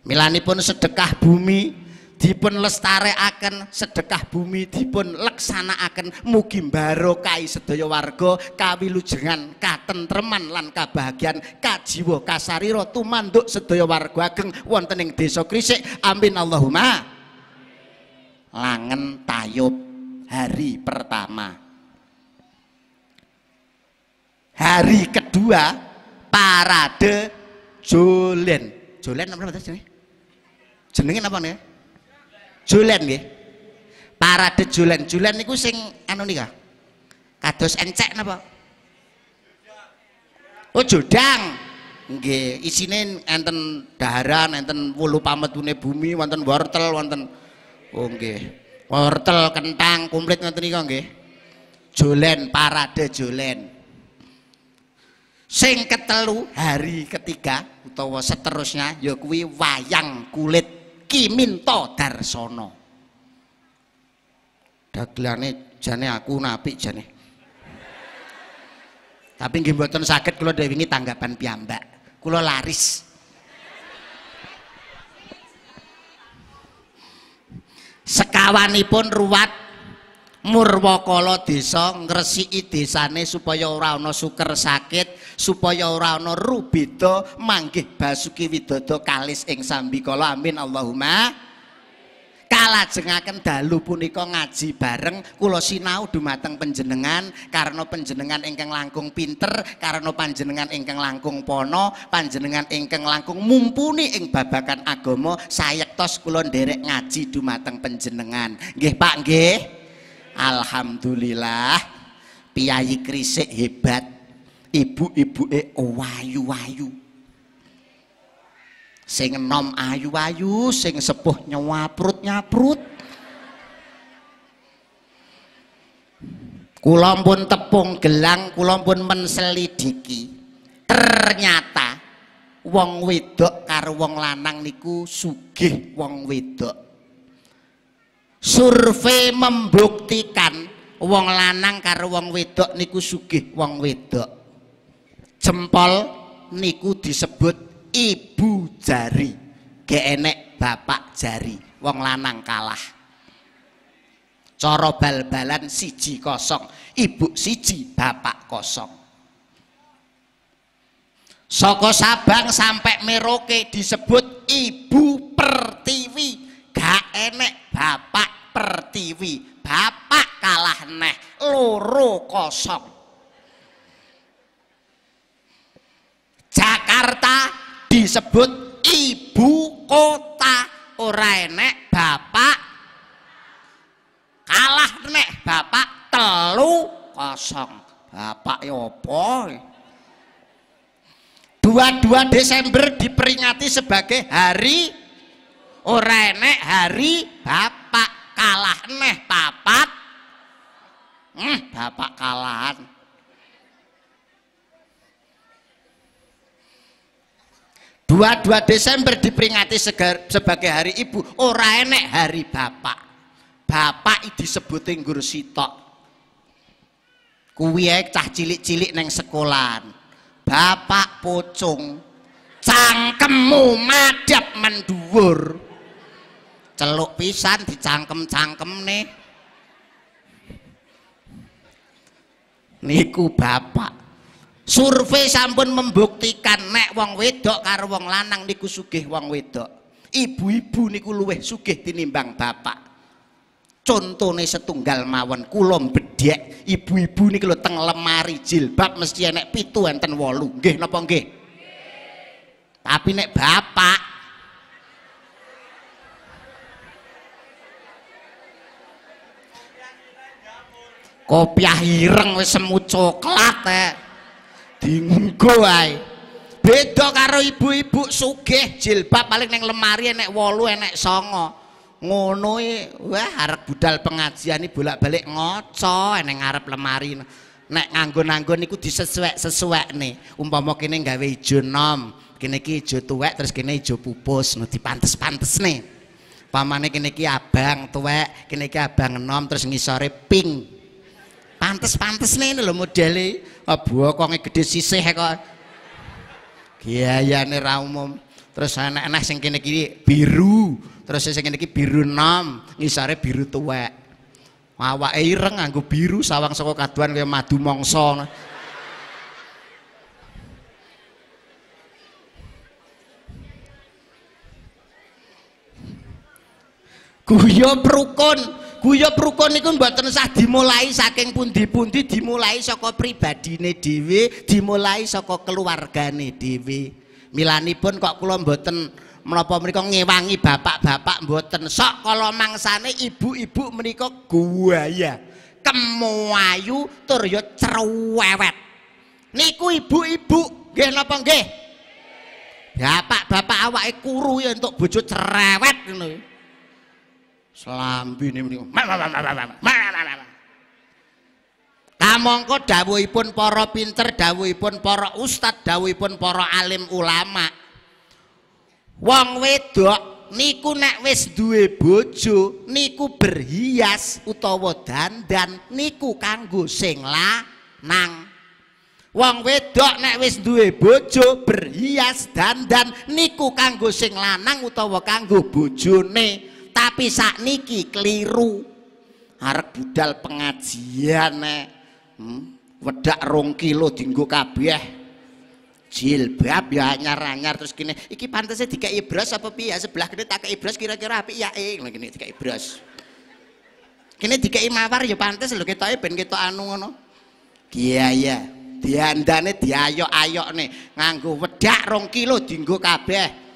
S1: Milani pun sedekah bumi dipun akan sedekah bumi dipun akan mugi barokai sedaya warga kawilujengan katentreman lan kabahagian kajiwa kasarira tumanduk sedaya warga ageng wantening desa Krisik amin Allahumma langen tayub hari pertama hari kedua parade jolen jolen apa namanya jenengin apa nih? Julen nggih. Parade Julen. Julen niku sing anu nika. Kados encek napa? Oh, jodang. Nggih, isine enten daharan, enten wulu pametune bumi, wonten wortel, wonten Oh nggih. Wortel, kentang, nih ngoten nika nggih. Jolen parade julen. Sing ketelu hari ketiga utawa seterusnya ya kuwi wayang kulit Kiminto Darsono Dagelane jane aku napi jane tapi nggih mboten saged kula dewingi tanggapan piyambak kula laris sekawanipun ruwat Murwakala desa ngresiki desane supaya ora ana suker sakit supaya ora ana rubeda manggih Basuki Widodo kalis ing sambikala amin Allahumma kalajengaken dalu punika ngaji bareng kula sinau dumateng panjenengan karena panjenengan ingkang langkung pinter karena panjenengan ingkang langkung pono panjenengan ingkang langkung mumpuni ing babakan agama sayektos kula nderek ngaji dumateng panjenengan nggih Pak nggih Alhamdulillah piyayi krisik hebat ibu ibu e wayu-wayu. Sing enom ayu-ayu, sing sepuh nyaprut-nyaprut. Kula pun tepung gelang, kula pun menselidiki. Ternyata wong wedok karo wong lanang niku sugih wong wedok. Survei membuktikan wong lanang karo wong wedok niku sugih wong wedok. Jempol niku disebut ibu jari. geenek bapak jari. Wong lanang kalah. Coro bal-balan siji kosong. Ibu siji, bapak kosong. Soko Sabang sampai meroke disebut ibu pertiwi. Gak enek bapak pertiwi. Bapak kalah neh. Loro kosong. Jakarta disebut ibu kota ora enek bapak kalah nek bapak telu kosong bapak ya apa dua-dua Desember diperingati sebagai hari ora enek hari bapak kalah nek papat hmm, bapak kalahan 22 Desember diperingati sebagai hari ibu ora enek hari bapak bapak itu disebut guru sitok kuwi cah cilik-cilik neng sekolahan bapak pocong cangkemmu madap menduwur celuk pisan dicangkem-cangkem nih niku bapak survei sampun membuktikan nek wong wedok karo wong lanang niku sugih wong wedok ibu-ibu niku luweh sugih tinimbang bapak contohnya setunggal mawon kulom bedek ibu-ibu niku lho teng lemari jilbab mesti enek pitu enten wolu nggih napa nggih tapi nek bapak kopiah ireng wis semu coklat eh dienggo ae. Beda karo ibu-ibu sugih jilbab paling neng lemari enek 8 enek 9. Ngono e, wah harap budal pengajian bolak-balik ngoco enek ngarep lemari. Nek nganggo-nganggo niku disesuek-sesuekne. Umpama kene gawe ijo nom, kene iki ijo tuwek terus kene ijo pupus, no dipantes-pantesne. Pamane kene iki abang tuwek, kene iki abang nom terus ngisore pink. Pantes-pantes nih lho modele. Oh, Bokonge gede sisih kok. Gayane ra umum. Terus anak-anak sing kini-kini biru, terus sing kini-kini biru nom, ngisare biru tua. Mawa ireng nganggo biru sawang soko kaduan kaya madu mongso. guyub rukun guyub rukun niku mboten sah dimulai saking pundi-pundi dimulai saka pribadine dhewe dimulai saka keluargane dhewe milanipun kok kula mboten menapa mereka ngewangi bapak-bapak mboten sok kalau mangsane ibu-ibu menika guaya kemuayu tur ya cerewet niku ibu-ibu nggih napa nggih bapak-bapak awake kuru ya entuk bojo cerewet ngono ini, Selambine menika. Dawi pun poro pinter, pun poro ustad, pun poro alim ulama. Wong wedok niku nek wis duwe bojo niku berhias utawa dan niku kanggo sing nang. Wong wedok nek wis duwe bojo berhias dan dan niku kanggo sing lanang utawa kanggo bojone tapi niki keliru arek budal pengajian nek eh. hmm? wedak rong kilo dinggo kabeh jilbab ya anyar nyar, terus kini, iki pantasnya dikai bros apa piye sebelah kini tak kei bros kira-kira api ya eh kini dikai bros kini dikai mawar ya pantas lho kita ben kita anu ngono iya diandane diayok nih nganggo wedak rong kilo dinggo kabeh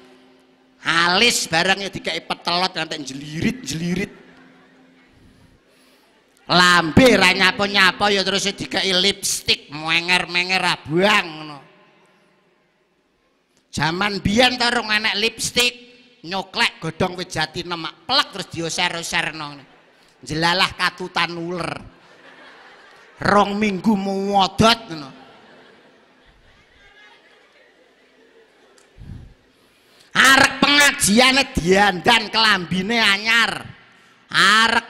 S1: alis barangnya dikai petelot nanti jelirit-jelirit lambe ranya nyapo-nyapo ya terus dikai lipstick menger-menger abuang, no. Zaman Bian tarung anak lipstick nyoklek godong wejati nama nemak terus dioser no. Jelalah katutan uler. Rong minggu muwodot no. arek pengajiane diandan kelambine anyar arek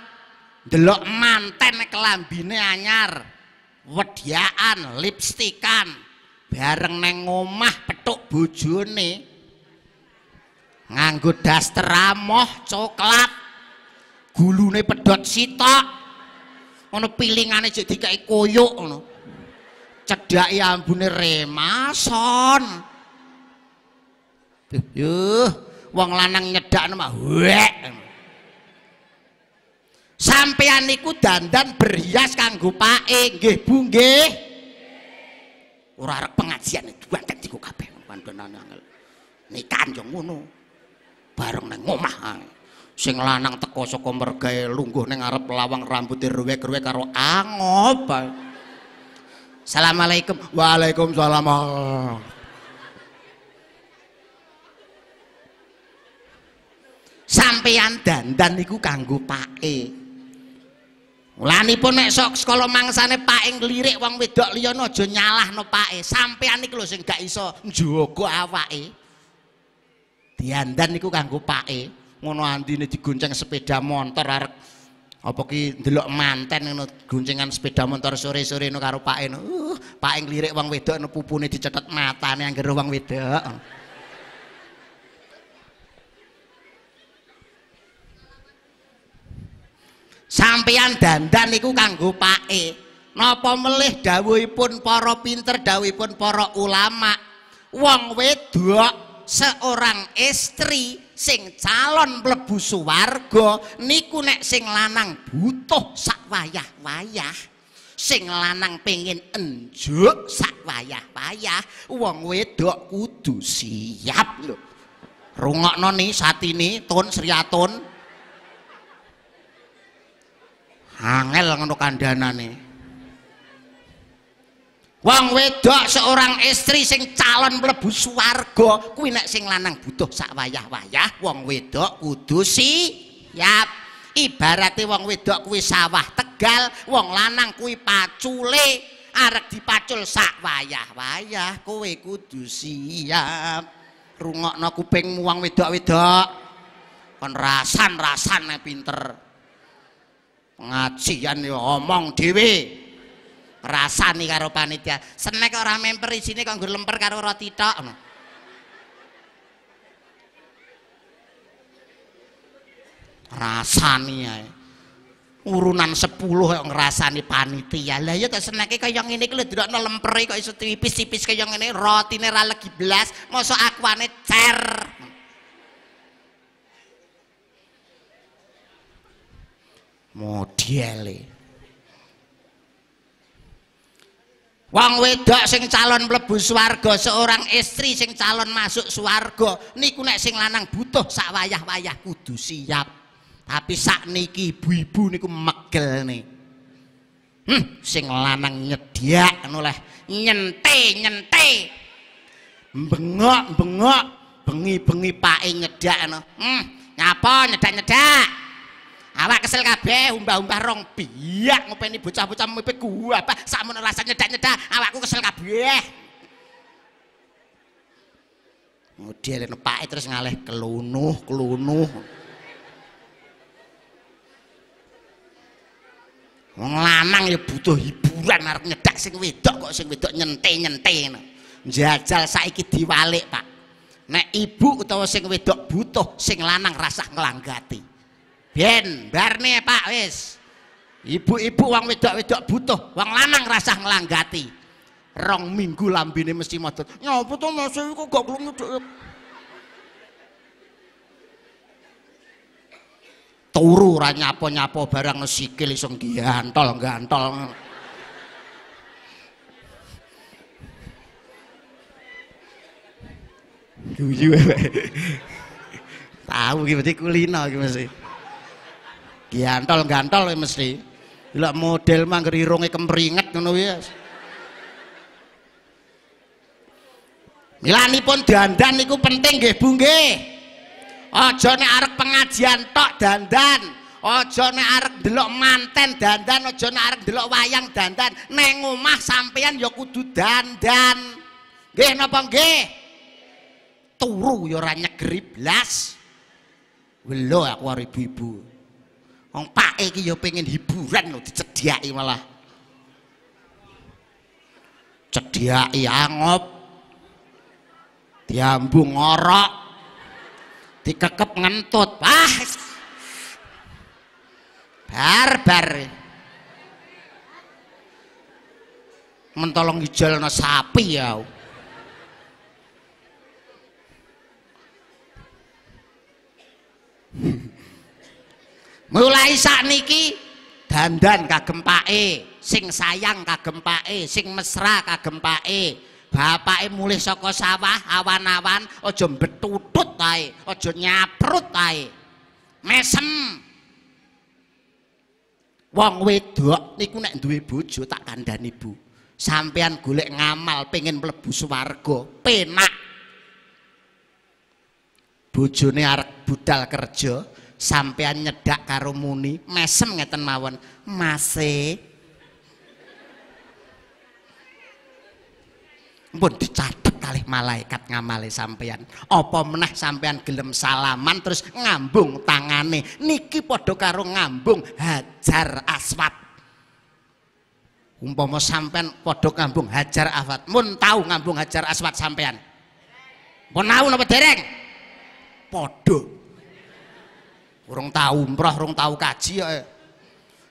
S1: delok manten kelambine anyar wediaan lipstikan bareng neng omah petuk bojone nganggo daster amoh coklat gulune pedot sitok ngono pilingane jadi kayak koyok cedak cedhaki ambune remason Yuh, wong lanang nyedakno mah wek. Sampean niku dandan berhias kanggo pake nggih Bu nggih. Ora arep pengajian duanten iku kabeh pandhenan angel. Nikahan yo ngono. Bareng nang omah. Sing lanang teko saka mergae lungguh ning arep lawang rambuté ruwek-ruwek karo angop. Assalamualaikum. Waalaikumsalam. sampeyan dandan niku kanggo pake. Mulanipun nek sok sekolah mangsane pake nglirik wong wedok liya aja nyalahno pake. Sampeyan niku lho sing gak iso njaga awake. Diandan iku kanggo pake. Ngono andine digonceng sepeda motor arek apa ki ndelok manten ngono guncingan sepeda motor sore-sore no karo pake no. Uh, pake nglirik wong wedok no pupune dicethet matane anggere wong wedok. sampeyan dandan niku kanggo pake napa melih pun para pinter pun para ulama wong wedok seorang istri sing calon mlebu suwarga niku nek sing lanang butuh sak wayah-wayah sing lanang pengin enjuk sak wayah-wayah wong wedok kudu siap lho rungokno ni satini tun sriatun angel ngono kandhanane Wong wedok seorang istri sing calon mlebu swarga kuwi nek sing lanang butuh sak wayah-wayah wong wedok kudu siap ibarate wong wedok kuwi sawah Tegal wong lanang kuwi pacule arek dipacul sak wayah-wayah kowe kudu siap rungokno kupingmu wong wedok-wedok kon rasan-rasane pinter Ngajian ya omong dhewe. nih karo panitia. Senek orang member di sini kok nggo lemper karo roti tok. nih ya urunan yang ngerasa nih panitia. Lah ya seneknya kau yang ini iki lho delokno lempere kok iso tipis-tipis ini roti nih ra belas mau so akwane cer. modele. Wong wedok sing calon mlebu swarga, seorang istri sing calon masuk swarga, niku nek sing lanang butuh sak wayah-wayah kudu siap. Tapi sak niki ibu-ibu niku megelne. Hmm, sing lanang nyediak noleh nyente nyente. Bengok bengok bengi-bengi pake nyedakno. Hmm, nyapa nyedak-nyedak. Awak kesel kabeh, umbah-umbah rong biak ngopeni bocah-bocah mimpi gua apa sakmono rasa nyedak-nyedak, awakku kesel kabeh. Model oh, nepake terus ngalih kelunuh, kelunuh. Wong lanang ya butuh hiburan arep nyedak sing wedok kok sing wedok nyente-nyente. Jajal saiki diwalik, Pak. Nek ibu utawa sing wedok butuh sing lanang rasah nglanggati. Bien, barne Pak wis. Ibu-ibu wong wedok-wedok butuh, wong lanang rasa ngelanggati Rong minggu lambene mesti modot. Nyopo to Mas iku gak klungu Turu ranya apa-apa barang sikil iseng gantol-gantol. Guyu Tahu gitu, mesti kulino ki sih. Gantol-gantol ya mesti. Lah model mah irunge kempringet ngono ya. pun dandan niku penting nggih bungee. Ojo Aja arak pengajian tok dandan. Ojo nek arak delok manten dandan, Ojo nek arak delok wayang dandan. Neng omah sampeyan ya kudu dandan. Nggih napa nggih? Turu yoranya ora nyegeri blas. aku ibu-ibu. Wong pake iki ya pengen hiburan lho dicediaki malah. Cediaki angop. Diambu ngorok. Dikekep ngentut. Wah. Barbar. Mentolong ijol no sapi ya. Hmm. mulai sakniki dandan kagem pake sing sayang kagem pake sing mesra kagem pake bapak mulai saka sawah awan-awan ojo betutut kae ojo nyaprut kae mesem wong wedok niku nek duwe bojo tak kandhani Bu sampean golek ngamal pengen mlebu swarga penak bojone arek budal kerja sampean nyedak karo muni mesem ngeten mawon mase pun dicatat kali malaikat ngamale sampean apa menah sampean gelem salaman terus ngambung tangane niki podo karo ngambung hajar aswat mau sampean podok ngambung hajar aswat mun tahu ngambung hajar aswat sampean pun tahu nopo dereng podok Urung tahu umroh, urung tahu kaji ya. Eh.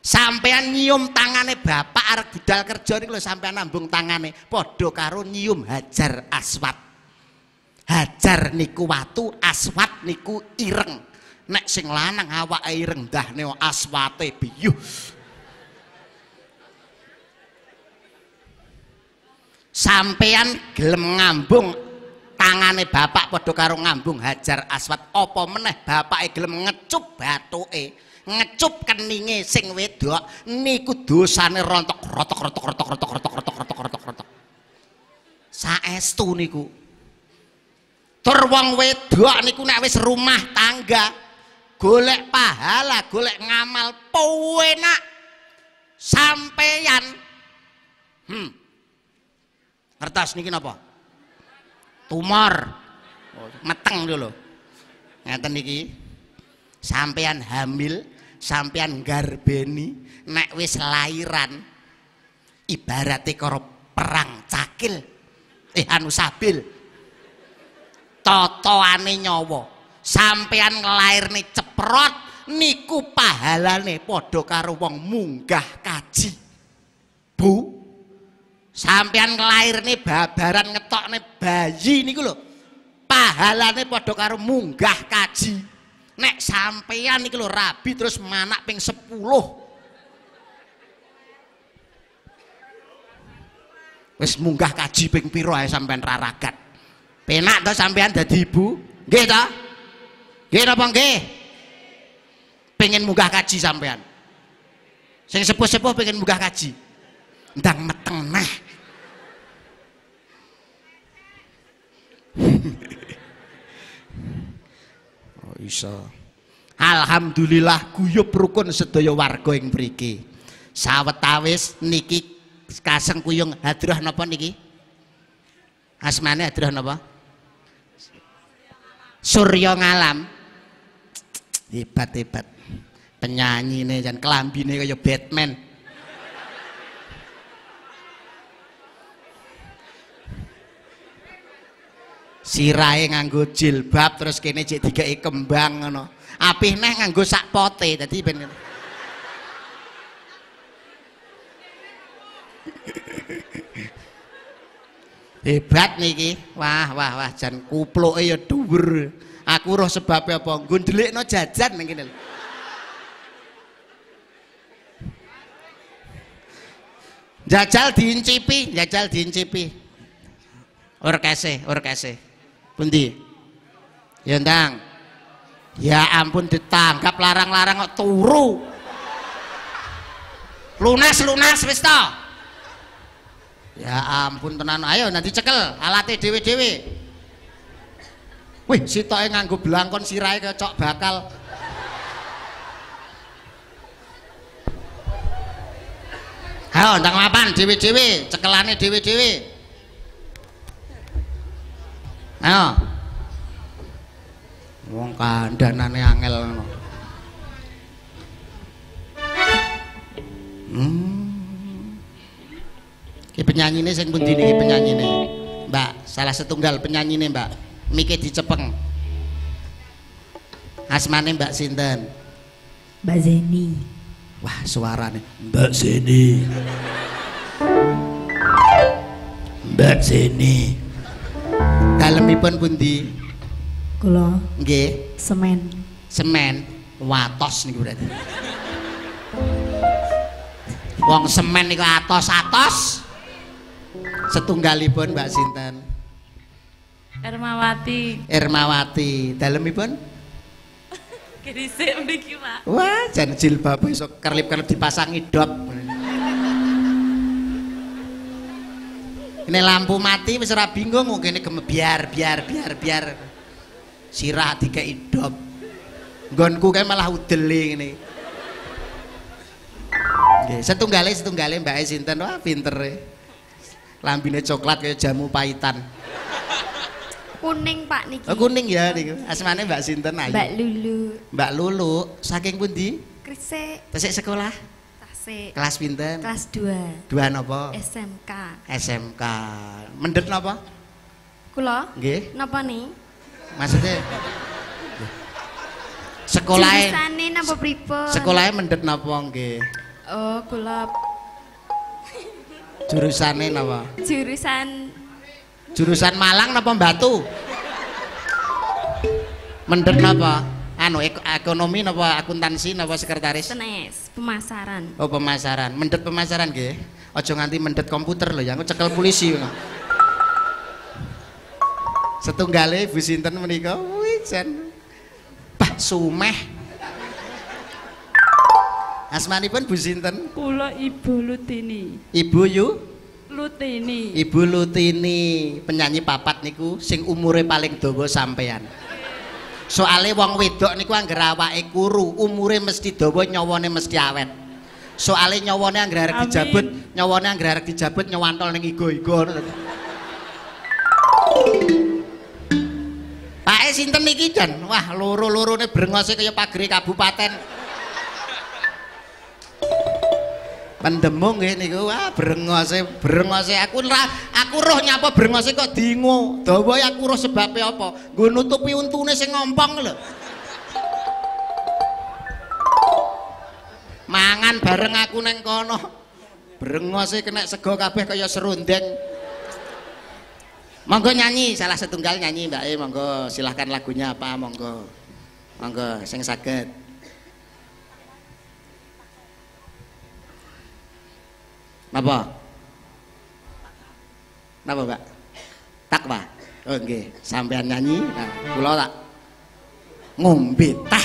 S1: Sampean nyium tangane bapak arek budal kerja niku lho sampean nambung tangane padha karo nyium hajar aswat. Hajar niku watu, aswat niku ireng. Nek sing lanang awake ireng dahne aswate biyuh. Sampean gelem ngambung tangane bapak padha karo ngambung Hajar aswat apa meneh bapake gelem ngecup batuke ngecup keninge sing wedok niku dosane rontok rotok rotok rotok rotok rotok rotok rotok rotok rotok saestu niku tur wong wedok niku nek wis rumah tangga golek pahala golek ngamal penak sampeyan hmm ngertas niki napa tumor meteng dulu ngeten niki sampean hamil sampean garbeni nek wis lairan ibarat karo perang cakil eh anu sabil totoane nyawa sampean nih ceprot niku pahalane padha karo wong munggah kaji bu Sampean nih babaran ngetok nih, bayi nih gue lo pahala Pahalane podok karo munggah kaji. Nek sampean nih lo rabi terus manak ping sepuluh, wes munggah kaji ping piro ya sampean raragat. Penak tuh sampean jadi ibu? gitu gitu bang gih Pengen munggah kaji sampean. Sing sepuh-sepuh pengen munggah kaji. Ndang meteng nah. oh iso. Alhamdulillah guyub rukun sedaya warga ing mriki. Sawetawis niki kaseng kuyung hadrah napa niki? Asmane hadrah napa? Surya Ngalam. Hebat hebat. Penyanyi nih dan kelambine kaya Batman. sirahe nganggo jilbab terus kene cek digeke kembang ngono. Apih neh nganggo sak pote dadi ben Hebat niki. Wah wah wah jan kuplo ayo ya dhuwur. Aku roh sebab apa? no jajan ning kene. Jajal diincipi, jajal diincipi. Orkese, orkese. Pundi? Ya ndang. Ya ampun ditangkap larang-larang kok turu. Lunas lunas wis to. Ya ampun tenan ayo nanti cekel alate dhewe-dhewe. Wih, sitoke nganggo blangkon sirahe kecok bakal. Ayo ndang mapan dhewe-dhewe, cekelane dhewe-dhewe. Ayo. Wong kandhanane angel ngono. Hmm. Ki penyanyine sing pundi niki penyanyine? Mbak, salah setunggal penyanyine, Mbak. Miki dicepeng. Asmane Mbak sinten?
S2: Mbak Zeni.
S1: Wah, suarane Mbak Zeni. Mbak Zeni dalam Dalemipun pundi? Kula. Nggih. Semen. Semen. Watos niku berarti. Wong semen niku atos-atos. Setunggalipun Mbak Sinten. Ermawati. Ermawati. Dalemipun?
S2: Kerisik mriki, Pak.
S1: Wah, jan jilbab besok kerlip-kerlip dipasangi dop. ini lampu mati wis ora bingung mung kene gem biar biar biar biar sirah dikek idop nggonku kae malah udele ngene nggih setunggale setunggale mbake sinten wah pinter e. lambine coklat kaya jamu pahitan kuning pak niki oh, kuning ya niku asmane mbak sinten ayo mbak lulu mbak lulu saking pundi
S2: Krisik.
S1: Tesik sekolah. Kelas pinten?
S2: Kelas 2.
S1: 2 napa?
S2: SMK.
S1: SMK. Mendet napa? Kula? Nggih. Napa nih? Maksudnya Sekolahe. Jurusanane napa pripun? Sekolahe mendet napa nggih? Oh, kula Jurusane napa? Jurusan Jurusan Malang napa Batu? Mendet napa? Anu ek ekonomi napa akuntansi napa sekretaris? Tenes. Pemasaran. Oh, pemasaran. Mendet pemasaran nggih. Ojo nganti mendet komputer loh, yang aku cekel polisi ngono. Setunggale Bu sinten menika? wicen Pak Sumeh. Asmanipun Bu sinten? Kula Ibu Lutini. Ibu Yu Lutini. Ibu Lutini, penyanyi papat niku sing umure paling dawa sampean. soale wong wedok niku angger awake kuru umure mesti dawa nyawane mesti awet soale nyawane angger arek dijabut nyawane angger arek dijabut nyawantol ning igo-igo Pak e sinten iki Jan wah loro-lorone brengose kaya pagere kabupaten pendemung ya niku wah berenggosi. brengose aku lah aku roh nyapa berenggosi kok dingo ya aku roh sebabnya apa Gue nutupi untune sing ngompong loh. mangan bareng aku neng kono brengose kena sego kabeh kaya serundeng monggo nyanyi salah setunggal nyanyi mbak eh monggo silahkan lagunya apa monggo monggo sing sakit. Napa? Napa, Pak? Takwa. Oh, nggih, sampean nyanyi, nah, kula tak ngombe teh.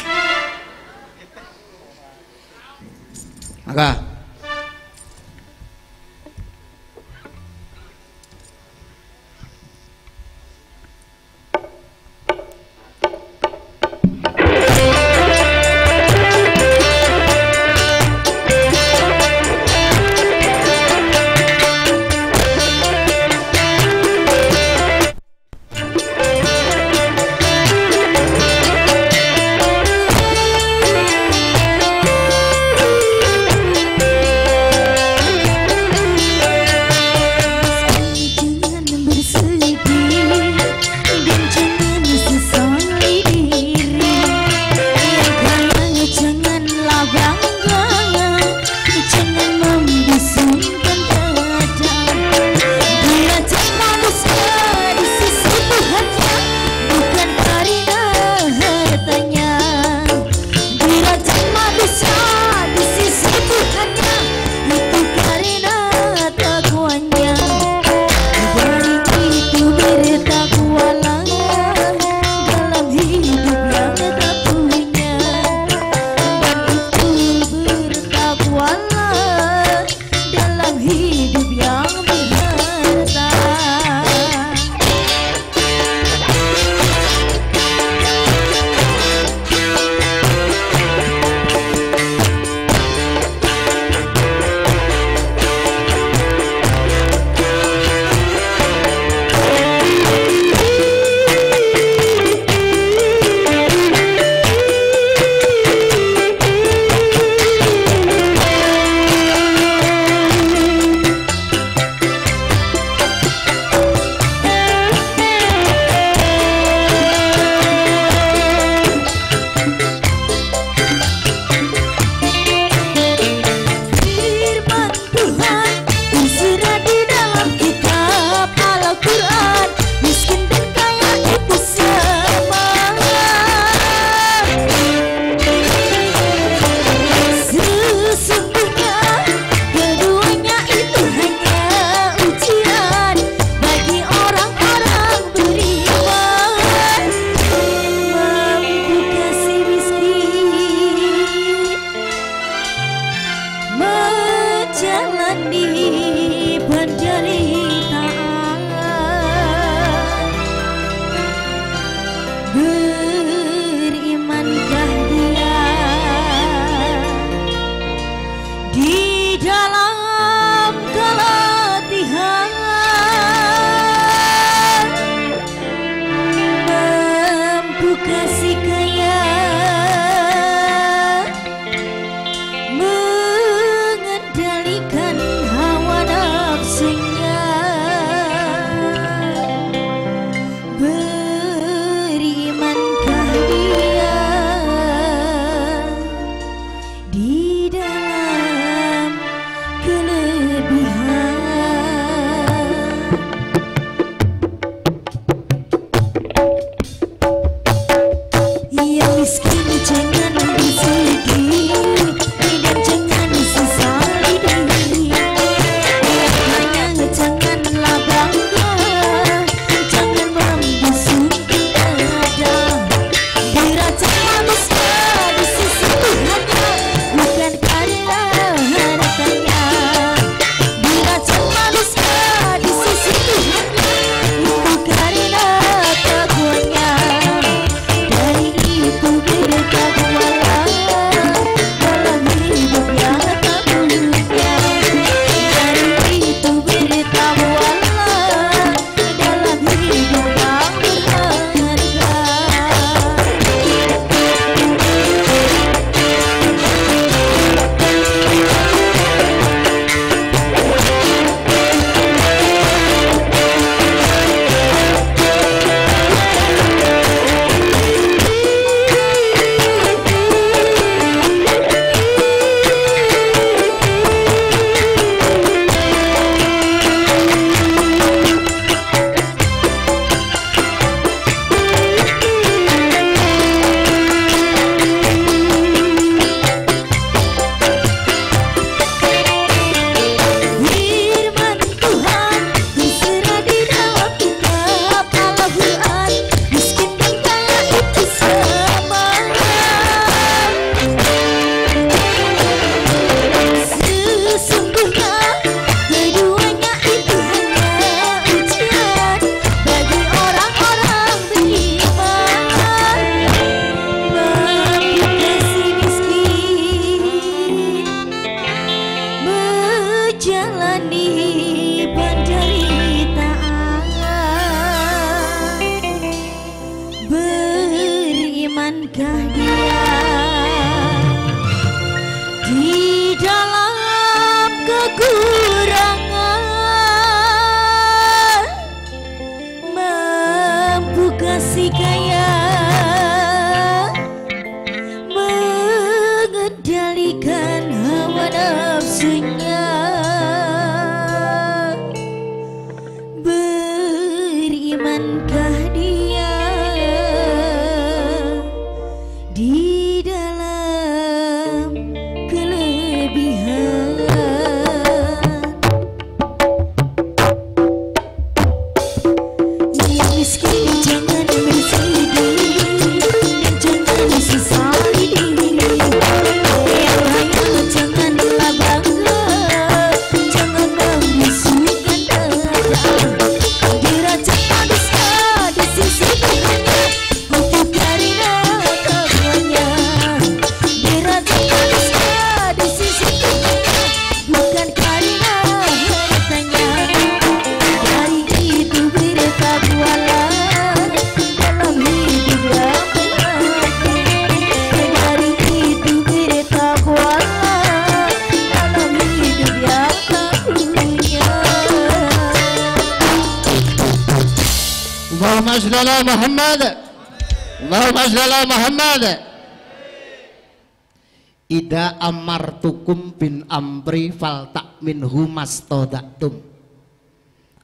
S1: fal tak min humas todaktum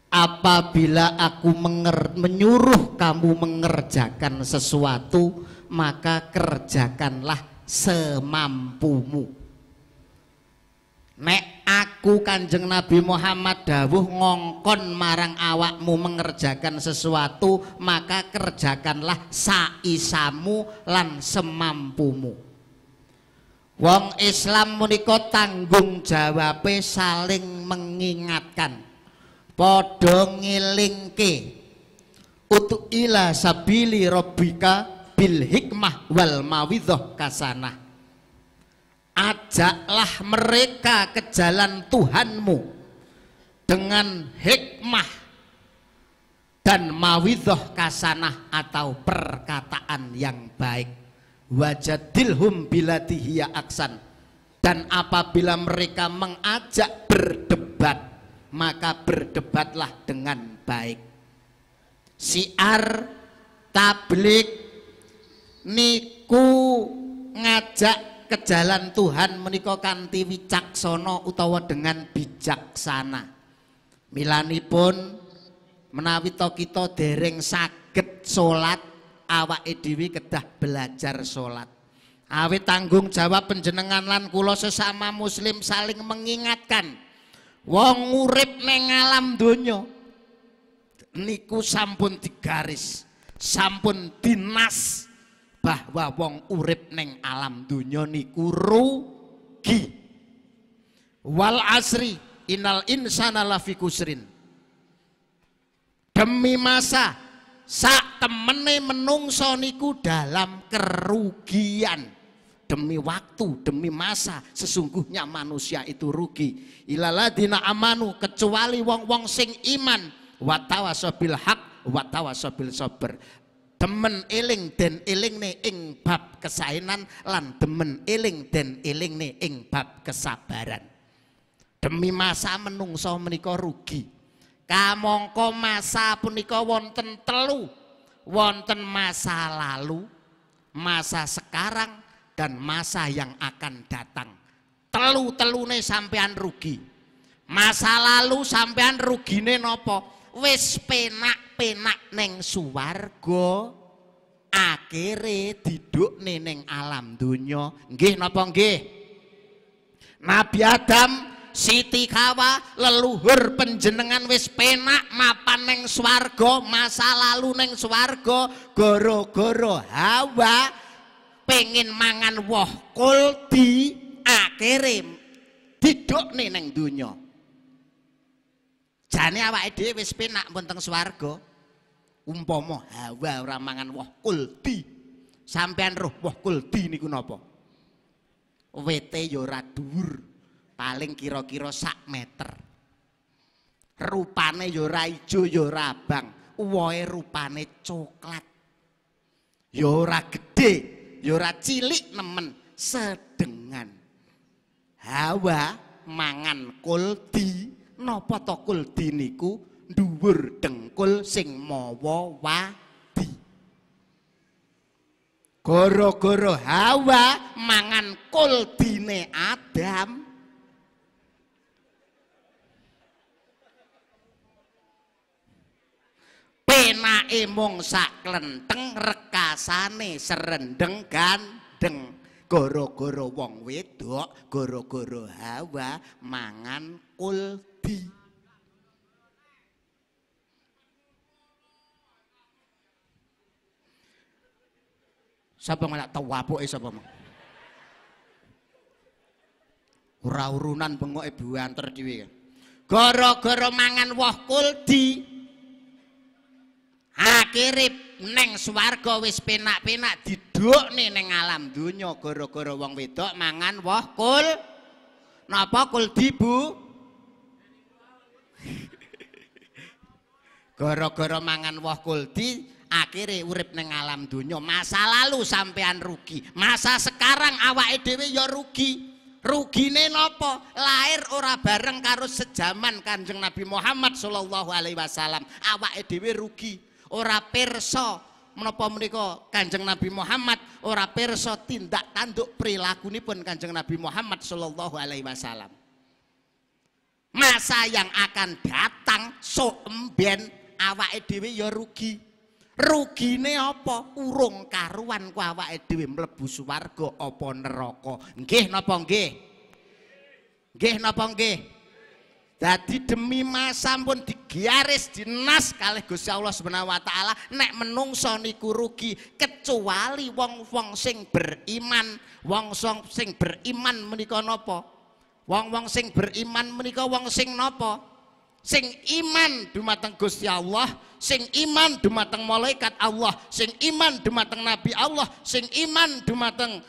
S1: apabila aku menger, menyuruh kamu mengerjakan sesuatu maka kerjakanlah semampumu nek aku kanjeng Nabi Muhammad dawuh ngongkon marang awakmu mengerjakan sesuatu maka kerjakanlah saisamu lan semampumu Wong Islam menika tanggung jawab saling mengingatkan. podong ngelingke. untuk ila sabili robika bil hikmah wal mawidoh kasana. Ajaklah mereka ke jalan Tuhanmu dengan hikmah dan mawidoh kasana atau perkataan yang baik wajadilhum bilatihiya aksan dan apabila mereka mengajak berdebat maka berdebatlah dengan baik siar tablik niku ngajak ke jalan Tuhan menika kanthi wicaksono utawa dengan bijaksana milanipun menawi to kita dereng sakit salat Awak Edwi kedah belajar sholat. Awit tanggung jawab penjenengan lan kulo sesama muslim saling mengingatkan. Wong urip neng alam dunyo, niku sampun digaris, sampun dinas bahwa wong urip neng alam dunyo niku rugi. Wal asri inal insana lafi kusrin. Demi masa sak temene menungso niku dalam kerugian demi waktu, demi masa sesungguhnya manusia itu rugi ilallah dina amanu kecuali wong-wong sing iman watawa sobil hak watawa sobil sober demen eling den eling nih ing bab kesainan lan demen eling den eling nih ing bab kesabaran demi masa menungso menika rugi Kamongko masa punika wonten telu. Wonten masa lalu, masa sekarang dan masa yang akan datang. Telu-telune sampean rugi. Masa lalu sampean rugi rugine nopo? Wis penak-penak neng suwargo, akhirnya didukne neng alam dunyo, Nggih nopo nggih? Nabi Adam Siti Kawa leluhur penjenengan wis penak mapan neng masa lalu neng Swargo goro-goro hawa pengen mangan woh kuldi tidok diduk nih neng dunyo jani awake ide wis penak pun umpomo hawa ora mangan woh kuldi sampean roh woh kuldi niku napa wete ya paling kira-kira sak meter. Rupane yo ya ora ijo yo ya ora abang, uwohe rupane coklat. Yo ya ora gedhe, yo ora cilik nemen, sedengan. Hawa mangan di napa to di niku dhuwur dengkul sing mawa wati, koro koro Hawa mangan kul dine Adam, penake mung sak klentheng rekasane serendeng gandeng gara-gara wong wedok gara-gara hawa mangan kuldi Sapa malah tau wapuke sapa mong Ora urunan bengoke buanter dhewe Gara-gara mangan woh kuldi akhirnya neng swarga wis penak-penak nih neng alam dunyo goro-goro wong wedok mangan woh kul napa kul dibu goro-goro mangan woh di akhirnya urip neng alam dunia masa lalu sampean rugi masa sekarang awak dhewe ya rugi rugi rugine nopo lahir ora bareng karo sejaman kanjeng Nabi Muhammad Shallallahu Alaihi Wasallam awak dhewe rugi ora pirsa menapa menika Kanjeng Nabi Muhammad ora tindak tanduk prilakunipun Kanjeng Nabi Muhammad sallallahu alaihi wasallam. Masa yang akan datang so emben awake dhewe ya rugi. Rugine apa? Urung karuan ku awake dhewe mlebu swarga apa neraka. Nggih napa nggih? Nggih napa nggih? Jadi demi masa pun digiaris dinas kalih Gusti Allah Subhanahu wa taala nek menungso niku rugi kecuali wong-wong sing beriman. Wong sing beriman menikah nopo, Wong-wong sing beriman menikah wong sing nopo, Sing iman dumateng Gusti Allah, sing iman dumateng malaikat Allah, sing iman dumateng nabi Allah, sing iman dumateng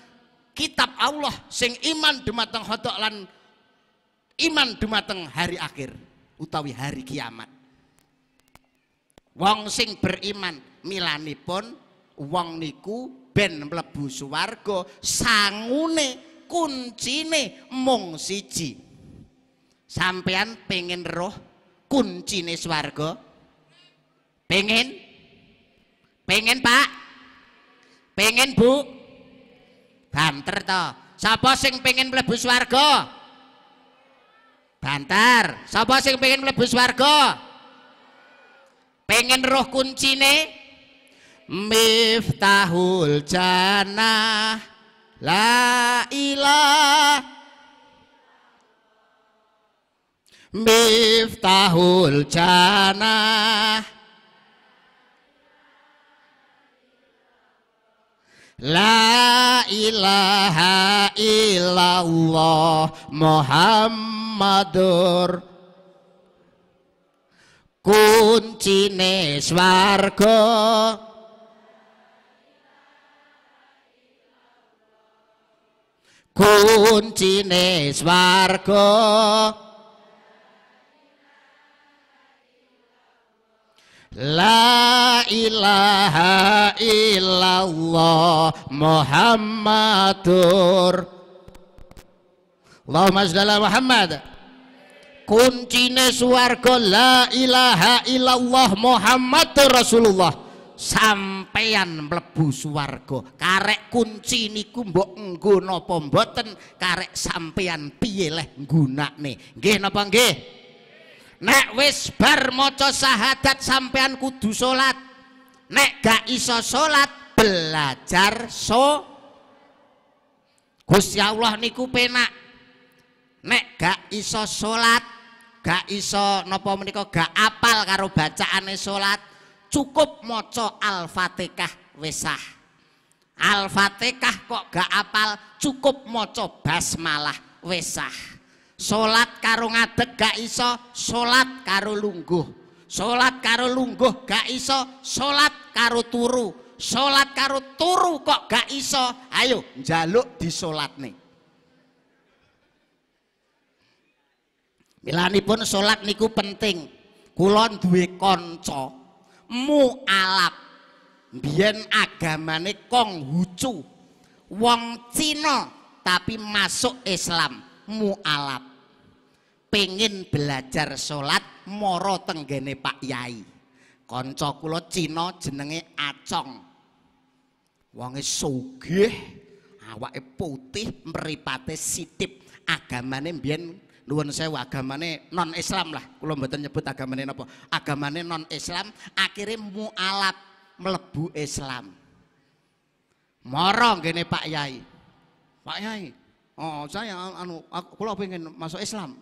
S1: kitab Allah, sing iman dumateng khotok lan iman dumateng hari akhir utawi hari kiamat. Wong sing beriman milanipun wong niku ben mlebu swarga sangune kuncine mung siji. Sampean pengen roh kuncine swarga? Pengen? Pengen, Pak? Pengen, Bu? Banter to. Sapa sing pengen mlebu swarga? Bantar. Sapa yang pengen mlebu swarga? Pengen roh kuncine? Miftahul jannah. La ilah Miftahul jannah La ilaha illallah Muhammadur Kuncine swarga Kuncine swarga La ilaha illallah La ilaha illallah Muhammadur Allahumma salli Muhammad. Kuncine swarga la ilaha illallah Muhammadur Rasulullah. Sampeyan mlebu swarga. Karek kunci niku mbok enggo napa mboten, karek sampeyan piye leh nggunakne. Nggih napa nggih? nek wis bar maca syahadat sampean kudu salat nek gak iso salat belajar so Gusti Allah niku penak nek gak iso salat gak iso napa menika gak apal karo bacaane salat cukup maca Al-Fatihah wesah, sah Al-Fatihah kok gak apal cukup maca basmalah wesah. Solat karo ngadeg gak iso, salat karo lungguh. Salat karo lungguh gak iso, salat karo turu. Salat karo turu kok gak iso. Ayo njaluk disolatne. Milanipun salat niku penting. kulon Kula duwe kanca mualaf. Biyen agamane hucu, Wong Cino tapi masuk Islam mualaf. Pengen belajar sholat moro tenggene Pak Yai. Konco kulo cino jenenge Acong. Wonge sugih, awak putih, meripate sitip. Agamane mbiyen nuwun sewa agamane non Islam lah. Kula mboten nyebut agamane apa, Agamane non Islam akhirnya mualaf melebu Islam. Moro ngene Pak Yai. Pak Yai, Oh, saya anu aku kula pengen masuk Islam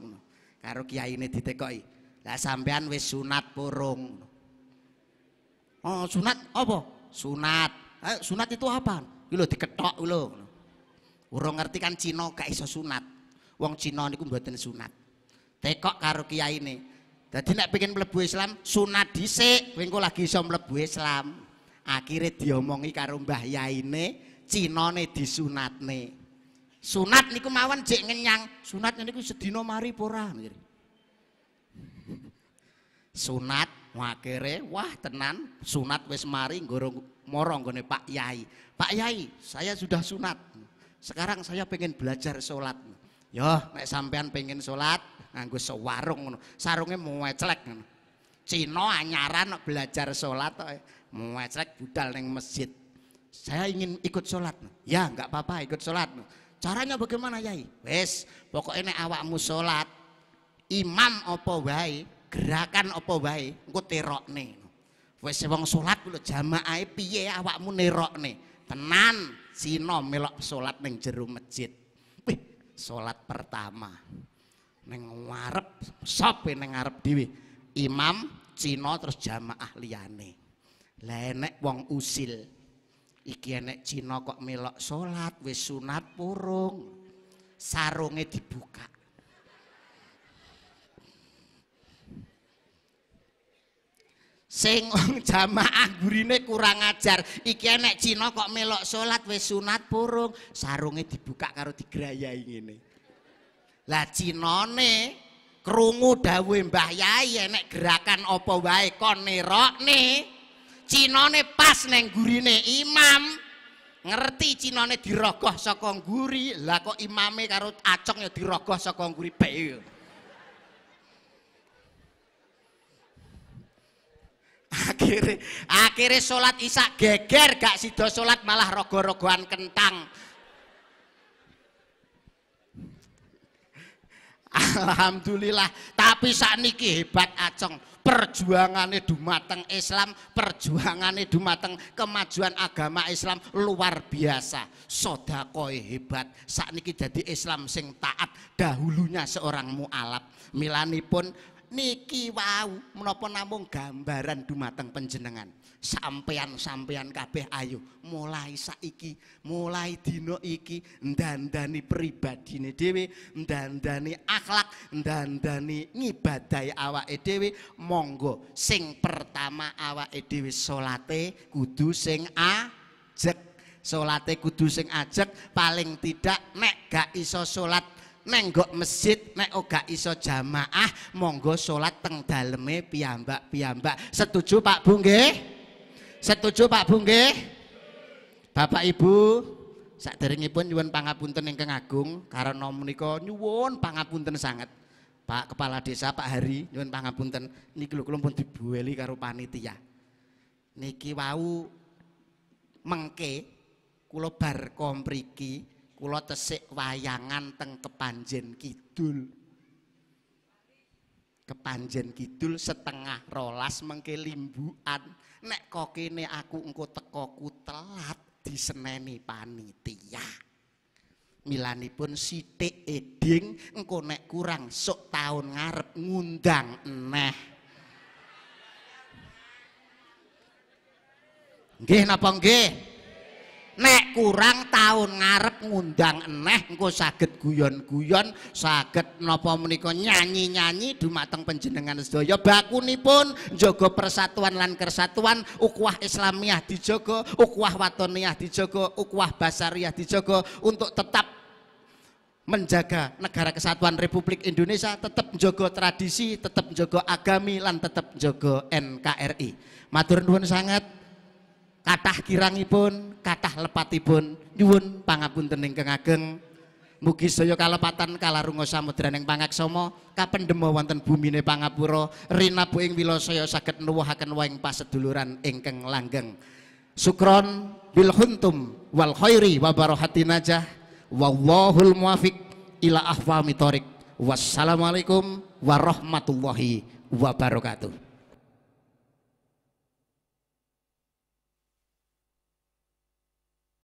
S1: kiai ini di ditekoki. Lah sampean wes sunat purung. Oh, sunat apa? Sunat. Eh, sunat itu apa? Iki lho diketok lho. Urung ngerti kan Cina gak iso sunat. Wong Cina niku mboten sunat. Tekok karo ini. Jadi nek pengen mlebu Islam, sunat dhisik, kowe lagi iso mlebu Islam. Akhirnya diomongi karo mbah yaine, disunat disunatne. Sunat niku mawon jek ngenyang. Sunat niku sedino mari pora. Sunat wakere wah tenan sunat wes mari gorong morong gone Pak Yai. Pak Yai, saya sudah sunat. Sekarang saya pengen belajar sholat. Yo, ya, nek sampean pengen sholat nganggo sewarung sarungnya mau mueclek Cino anyaran belajar sholat mau eh. mueclek budal neng masjid. Saya ingin ikut sholat. Ya, nggak apa-apa ikut sholat. Caranya bagaimana Yai? Wes, pokoknya awakmu sholat, imam opo wae, gerakan opo wae, engko nih. Wes wong sholat dulu jamaah e piye ya awakmu nih. Tenan sino melok sholat neng jeru masjid. Wih, sholat pertama. neng ngarep, sop neng ngarep diwi. Imam Cina terus jamaah liyane. Lenek wong usil iki enek Cina kok melok salat wis sunat purung sarunge dibuka sing jamaah gurine kurang ajar iki enek Cina kok melok salat wis sunat purung sarunge dibuka karo digrayai ngene lah cinone krungu dawuhe Mbah Yai enek gerakan apa wae kon nerokne cinone pas neng gurine imam ngerti cinone dirogoh sokong guri lah kok imame karo acong ya dirogoh sokong guri bae akhirnya akhirnya sholat isak geger gak sido sholat malah rogo-rogoan kentang Alhamdulillah tapi saat ini hebat acong Perjuangannya dumateng Islam, perjuangannya dumateng kemajuan agama Islam luar biasa. Sodakoe hebat. ini jadi Islam sing taat dahulunya seorang mualaf. pun niki wau menapa namung gambaran dumateng panjenengan. Sampean-sampean kabeh ayo mulai saiki, mulai dina iki ndandani pribadine dhewe, ndandani akhlak, ndandani ngibadahi awake dhewe. Monggo sing pertama awake dhewe salate kudu sing ajek. Salate kudu sing ajek, paling tidak nek gak iso salat nenggok masjid nek oh iso jamaah monggo sholat teng daleme piyambak-piyambak. Setuju Pak Bu Setuju Pak Bu Bapak Ibu, saderengipun nyuwun pangapunten yang kengagung, karena menika nyuwun pangapunten sangat. Pak Kepala Desa Pak Hari nyuwun pangapunten niki lho pun dibueli karo panitia. Niki wau mengke kulo bar kompriki kula tesik wayangan teng Kepanjen Kidul. Kepanjen Kidul setengah rolas mengke limbukan. Nek kokene aku engko tekoku telat diseneni panitia. Milanipun sithik eding engko nek kurang sok tahun ngarep ngundang eneh. Nggih napa nggih? nek kurang tahun ngarep ngundang eneh engko saged guyon-guyon saged napa menika nyanyi-nyanyi dumateng panjenengan sedaya bakunipun jaga persatuan lan kesatuan ukhuwah Islamiyah dijaga ukhuwah watoniyah dijaga ukhuwah basariyah dijaga untuk tetap menjaga negara kesatuan Republik Indonesia tetap menjaga tradisi tetap menjaga agami lan tetap menjaga NKRI matur nuwun sangat kathah kirangipun, kathah lepatipun nyuwun pangapunten ingkang ageng. Mugi saya kalepatan kalarunga samudraning pangaksama kapendhema wonten bumine pangapura rinabu ing wilasaya saged nuwuhaken waing paseduluran ingkang langgeng. Sukron bil khuntum wal khairi wa barahati najah wallahul muwafiq ila ahwami thoriq. Wassalamualaikum warahmatullahi wabarakatuh.